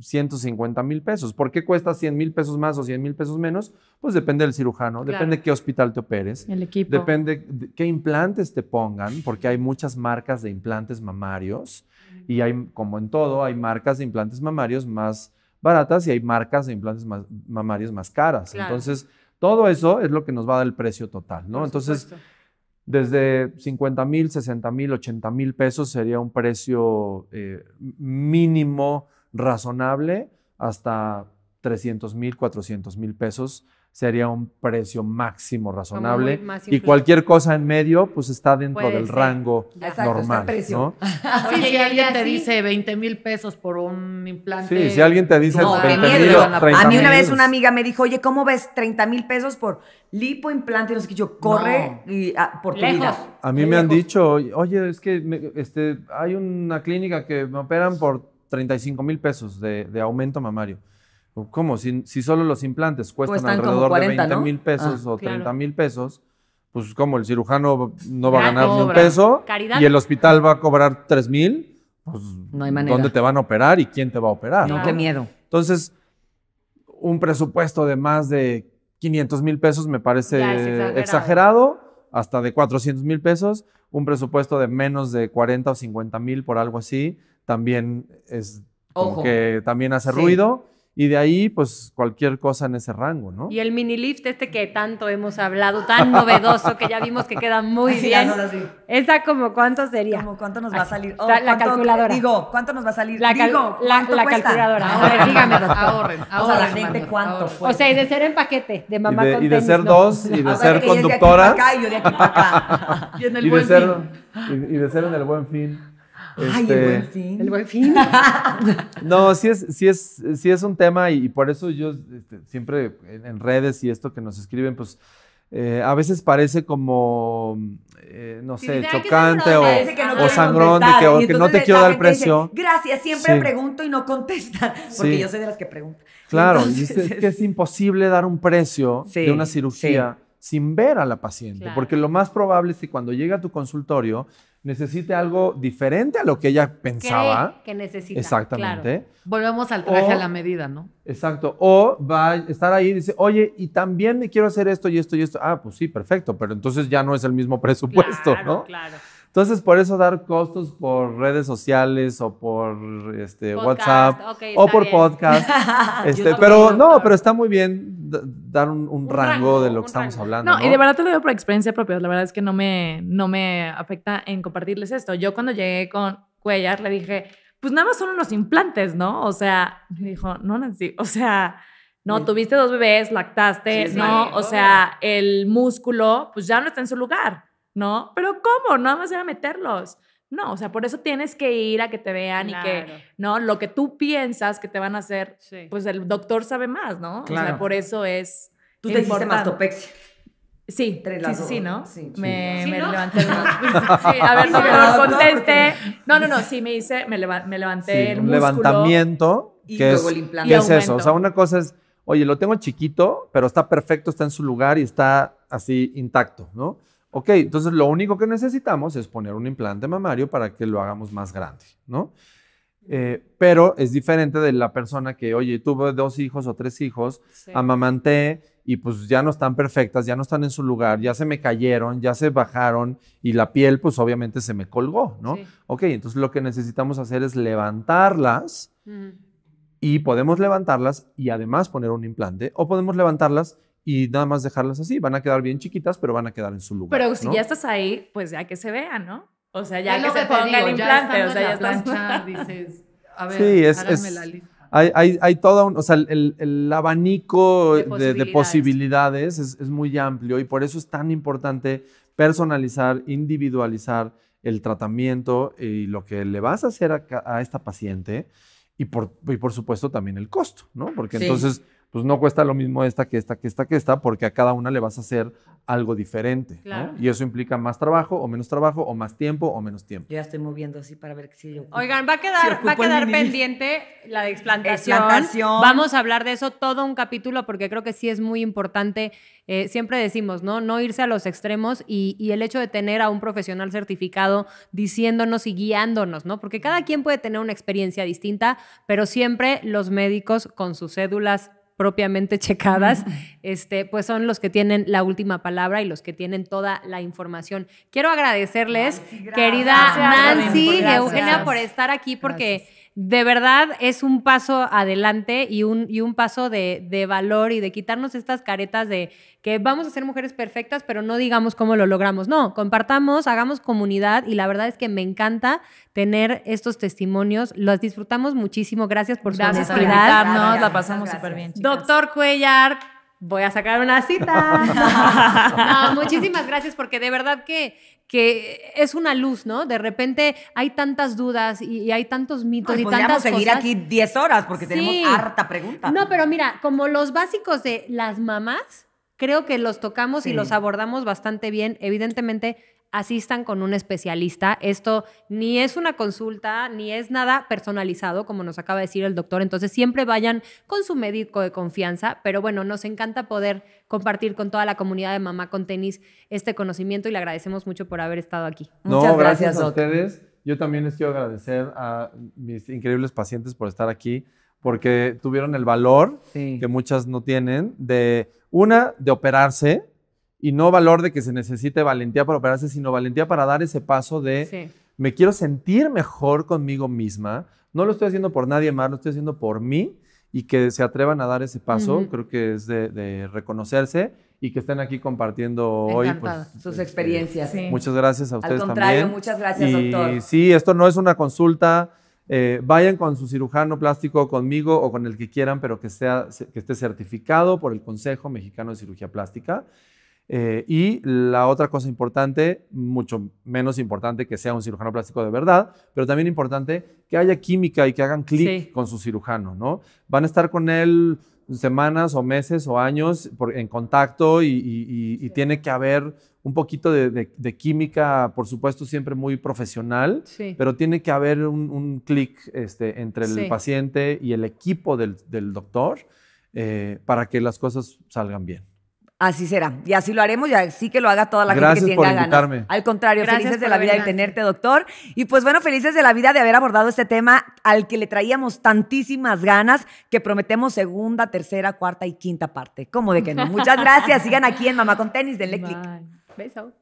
[SPEAKER 1] 150 mil pesos. ¿Por qué cuesta 100 mil pesos más o 100 mil pesos menos? Pues depende del cirujano, depende de qué hospital te operes, depende de qué implantes te pongan, porque hay muchas marcas de implantes mamarios y hay, como en todo, hay marcas de implantes mamarios más baratas y hay marcas de implantes mamarios más caras. Entonces, todo eso es lo que nos va a dar el precio total, ¿no? Entonces, desde 50 mil, 60 mil, 80 mil pesos sería un precio eh, mínimo razonable hasta 300 mil, 400 mil pesos sería un precio máximo razonable. y cualquier cosa en medio, pues está dentro del rango normal. Ah, oye, si alguien te dice 20
[SPEAKER 3] mil
[SPEAKER 4] pesos por un implante. Sí, si alguien te dice A mí una vez una amiga me dijo, oye, ¿cómo ves 30 mil pesos por lipoimplante? No sé qué, yo corre y, a, ah, por tu
[SPEAKER 1] A mí me han dicho, oye, es que este, hay una clínica que me operan por 35 mil pesos de, de aumento mamario. ¿Cómo? Si, solo los implantes pues cuestan, alrededor de 20 mil pesos ah, o 30 mil pesos, pues como el cirujano no va a ganar ni un peso y el hospital va a cobrar 3 mil, pues ¿dónde te van a operar y quién te va a operar? No, qué miedo. Entonces, un presupuesto de más de 500 mil pesos me parece exagerado. hasta de 400 mil pesos, un presupuesto de menos de 40 o 50 mil por algo así, también es que también hace ruido y de ahí, pues cualquier cosa en ese rango,
[SPEAKER 2] ¿no? Y el mini lift, este que tanto hemos hablado, tan novedoso, que ya vimos que queda muy bien. ¿Esa como cuánto sería? Como cuánto nos va a salir. la oh, calculadora. Digo,
[SPEAKER 4] ¿cuánto nos va a salir? La, digo, la, calculadora. Ahora Ahorren, ahorren. de cuánto. O sea, y de
[SPEAKER 2] ser en paquete, de mamá y de, y de ser dos, y de ah, aquí ser acá. Y de ser,
[SPEAKER 1] y de ser en el buen fin. Ay, el este, buen
[SPEAKER 4] fin. El buen fin.
[SPEAKER 1] no, sí es, es, es un tema y, por eso yo este, siempre en, redes y esto que nos escriben, pues eh, a veces parece como, eh, no sé, chocante o, sangrón, que, no te quiero dar precio. Gracias, siempre
[SPEAKER 4] pregunto y no contesta, porque yo soy de las que pregunto. Claro,
[SPEAKER 1] es, que es imposible dar un precio de una cirugía sin ver a la paciente, porque lo más probable es que cuando llegue a tu consultorio, necesite algo diferente a lo que ella pensaba.
[SPEAKER 2] Que necesita.
[SPEAKER 3] Exactamente. Volvemos al traje a la medida, ¿no?
[SPEAKER 1] Exacto. O va a estar ahí y dice, oye, y también me quiero hacer esto y esto y esto. Ah, pues sí, perfecto, pero entonces ya no es el mismo presupuesto, ¿no? Claro. Entonces, por eso dar costos por redes sociales o por este, WhatsApp o por podcast. este, pero no, pero está muy bien dar un, rango, de lo que estamos hablando. No, y de verdad
[SPEAKER 5] te lo digo por experiencia propia. La verdad es que no me, no me afecta en compartirles esto. Yo cuando llegué con Cuellar le dije, pues nada más son unos implantes, ¿no? O sea, me dijo, no, Nancy, o sea... No, tuviste dos bebés, lactaste, no, o sea, el músculo, pues ya no está en su lugar. ¿no? Pero ¿cómo? Nada más era meterlos. No, o sea, por eso tienes que ir a que te vean y que, ¿no? Lo que tú piensas que te van a hacer, pues el doctor sabe más, ¿no? O sea, por eso es. Tú te hiciste mastopexia. Sí, sí, sí, ¿no? Sí, Me, me levanté. No. sí, a ver, conteste. No, no, no, sí, me hice, me, levanté el un levantamiento. Y que luego el implante. ¿Qué es eso? O
[SPEAKER 1] sea, una cosa es, oye, lo tengo chiquito, pero está perfecto, está en su lugar y está así intacto, ¿no? Ok, entonces lo único que necesitamos es poner un implante mamario para que lo hagamos más grande, ¿no? Eh, pero es diferente de la persona que, oye, tuve dos hijos o tres hijos, amamanté y pues ya no están perfectas, ya no están en su lugar, ya se me cayeron, ya se bajaron y la piel pues obviamente se me colgó, ¿no? Ok, entonces lo que necesitamos hacer es levantarlas y podemos levantarlas y además poner un implante o podemos levantarlas y nada más dejarlas así. Van a quedar bien chiquitas, pero van a quedar en su lugar. Pero si ya
[SPEAKER 5] estás ahí, pues ya que se vea, ¿no? O sea, ya que, se ponga el implante, o sea, ya plancha, dices, a ver, sí, la
[SPEAKER 1] lista. Hay, hay, hay, toda un, o sea, el, abanico de posibilidades, es, muy amplio y por eso es tan importante personalizar, individualizar el tratamiento y lo que le vas a hacer a, esta paciente y por, por supuesto también el costo, ¿no? Porque entonces pues no cuesta lo mismo esta que esta, que esta, que esta, porque a cada una le vas a hacer algo diferente. Y eso implica más trabajo o menos trabajo, o más tiempo o menos tiempo.
[SPEAKER 4] ya estoy moviendo así para ver si yo. Oigan, va a quedar, a quedar
[SPEAKER 2] pendiente la de explantación. Vamos a hablar de eso todo un capítulo, porque creo que sí es muy importante. Eh, siempre decimos, ¿no? No irse a los extremos y, y el hecho de tener a un profesional certificado diciéndonos y guiándonos, ¿no? Porque cada quien puede tener una experiencia distinta, pero siempre los médicos con sus cédulas propiamente checadas, este, pues son los que tienen la última palabra y los que tienen toda la información. Quiero agradecerles, querida Nancy Eugenia, por estar aquí porque de verdad es un paso adelante y un, y un paso de, valor y de quitarnos estas caretas de que vamos a ser mujeres perfectas, pero no digamos cómo lo logramos. No, compartamos, hagamos comunidad y la verdad es que me encanta tener estos testimonios. Los disfrutamos muchísimo. Gracias por darnos gracias la pasamos súper bien. Doctor Cuellar. Voy a sacar una cita. muchísimas gracias porque de verdad que que es una luz, ¿no? De repente hay tantas dudas y, hay tantos mitos no, y, cosas. Podríamos seguir aquí 10 horas porque tenemos harta pregunta. No, pero mira, como los básicos de las mamás, creo que los tocamos y los abordamos bastante bien. Evidentemente asistan con un especialista. Esto ni es una consulta, ni es nada personalizado, como nos acaba de decir el doctor. Entonces siempre vayan con su médico de confianza, pero bueno, nos encanta poder compartir con toda la comunidad de Mamá con Tenis este conocimiento y le agradecemos mucho por haber estado aquí. No, Muchas gracias, a
[SPEAKER 1] ustedes. Yo también les quiero agradecer a mis increíbles pacientes por estar aquí, porque tuvieron el valor que muchas no tienen de, una, de operarse, y no valor de que se necesite valentía para operarse, sino valentía para dar ese paso de me quiero sentir mejor conmigo misma, no lo estoy haciendo por nadie más, lo estoy haciendo por mí y que se atrevan a dar ese paso, creo que es de, reconocerse y que estén aquí compartiendo hoy pues,
[SPEAKER 4] sus este, experiencias.
[SPEAKER 1] Muchas gracias a ustedes. Al contrario, muchas gracias, y, doctor. Sí, esto no es una consulta. Eh, vayan con su cirujano plástico, conmigo o con el que quieran, pero que, sea, que esté certificado por el Consejo Mexicano de Cirugía Plástica. Eh, y la otra cosa importante, mucho menos importante que sea un cirujano plástico de verdad, pero también importante que haya química y que hagan clic con su cirujano, ¿no? Van a estar con él semanas o meses o años en contacto y, tiene que haber un poquito de, química, por supuesto, siempre muy profesional, pero tiene que haber un, clic este, entre el paciente y el equipo del, doctor eh, para que las cosas salgan bien.
[SPEAKER 4] Así será. Y así lo haremos y así que lo haga toda la gente que tenga por invitarme. ganas. Al contrario, felices de la vida de tenerte, doctor. Y pues bueno, felices de la vida de haber abordado este tema al que le traíamos tantísimas ganas que prometemos segunda, tercera, cuarta y quinta parte. ¿Cómo de que no? Muchas gracias. Sigan aquí en Mamá con Tenis. Denle click.
[SPEAKER 2] Beso.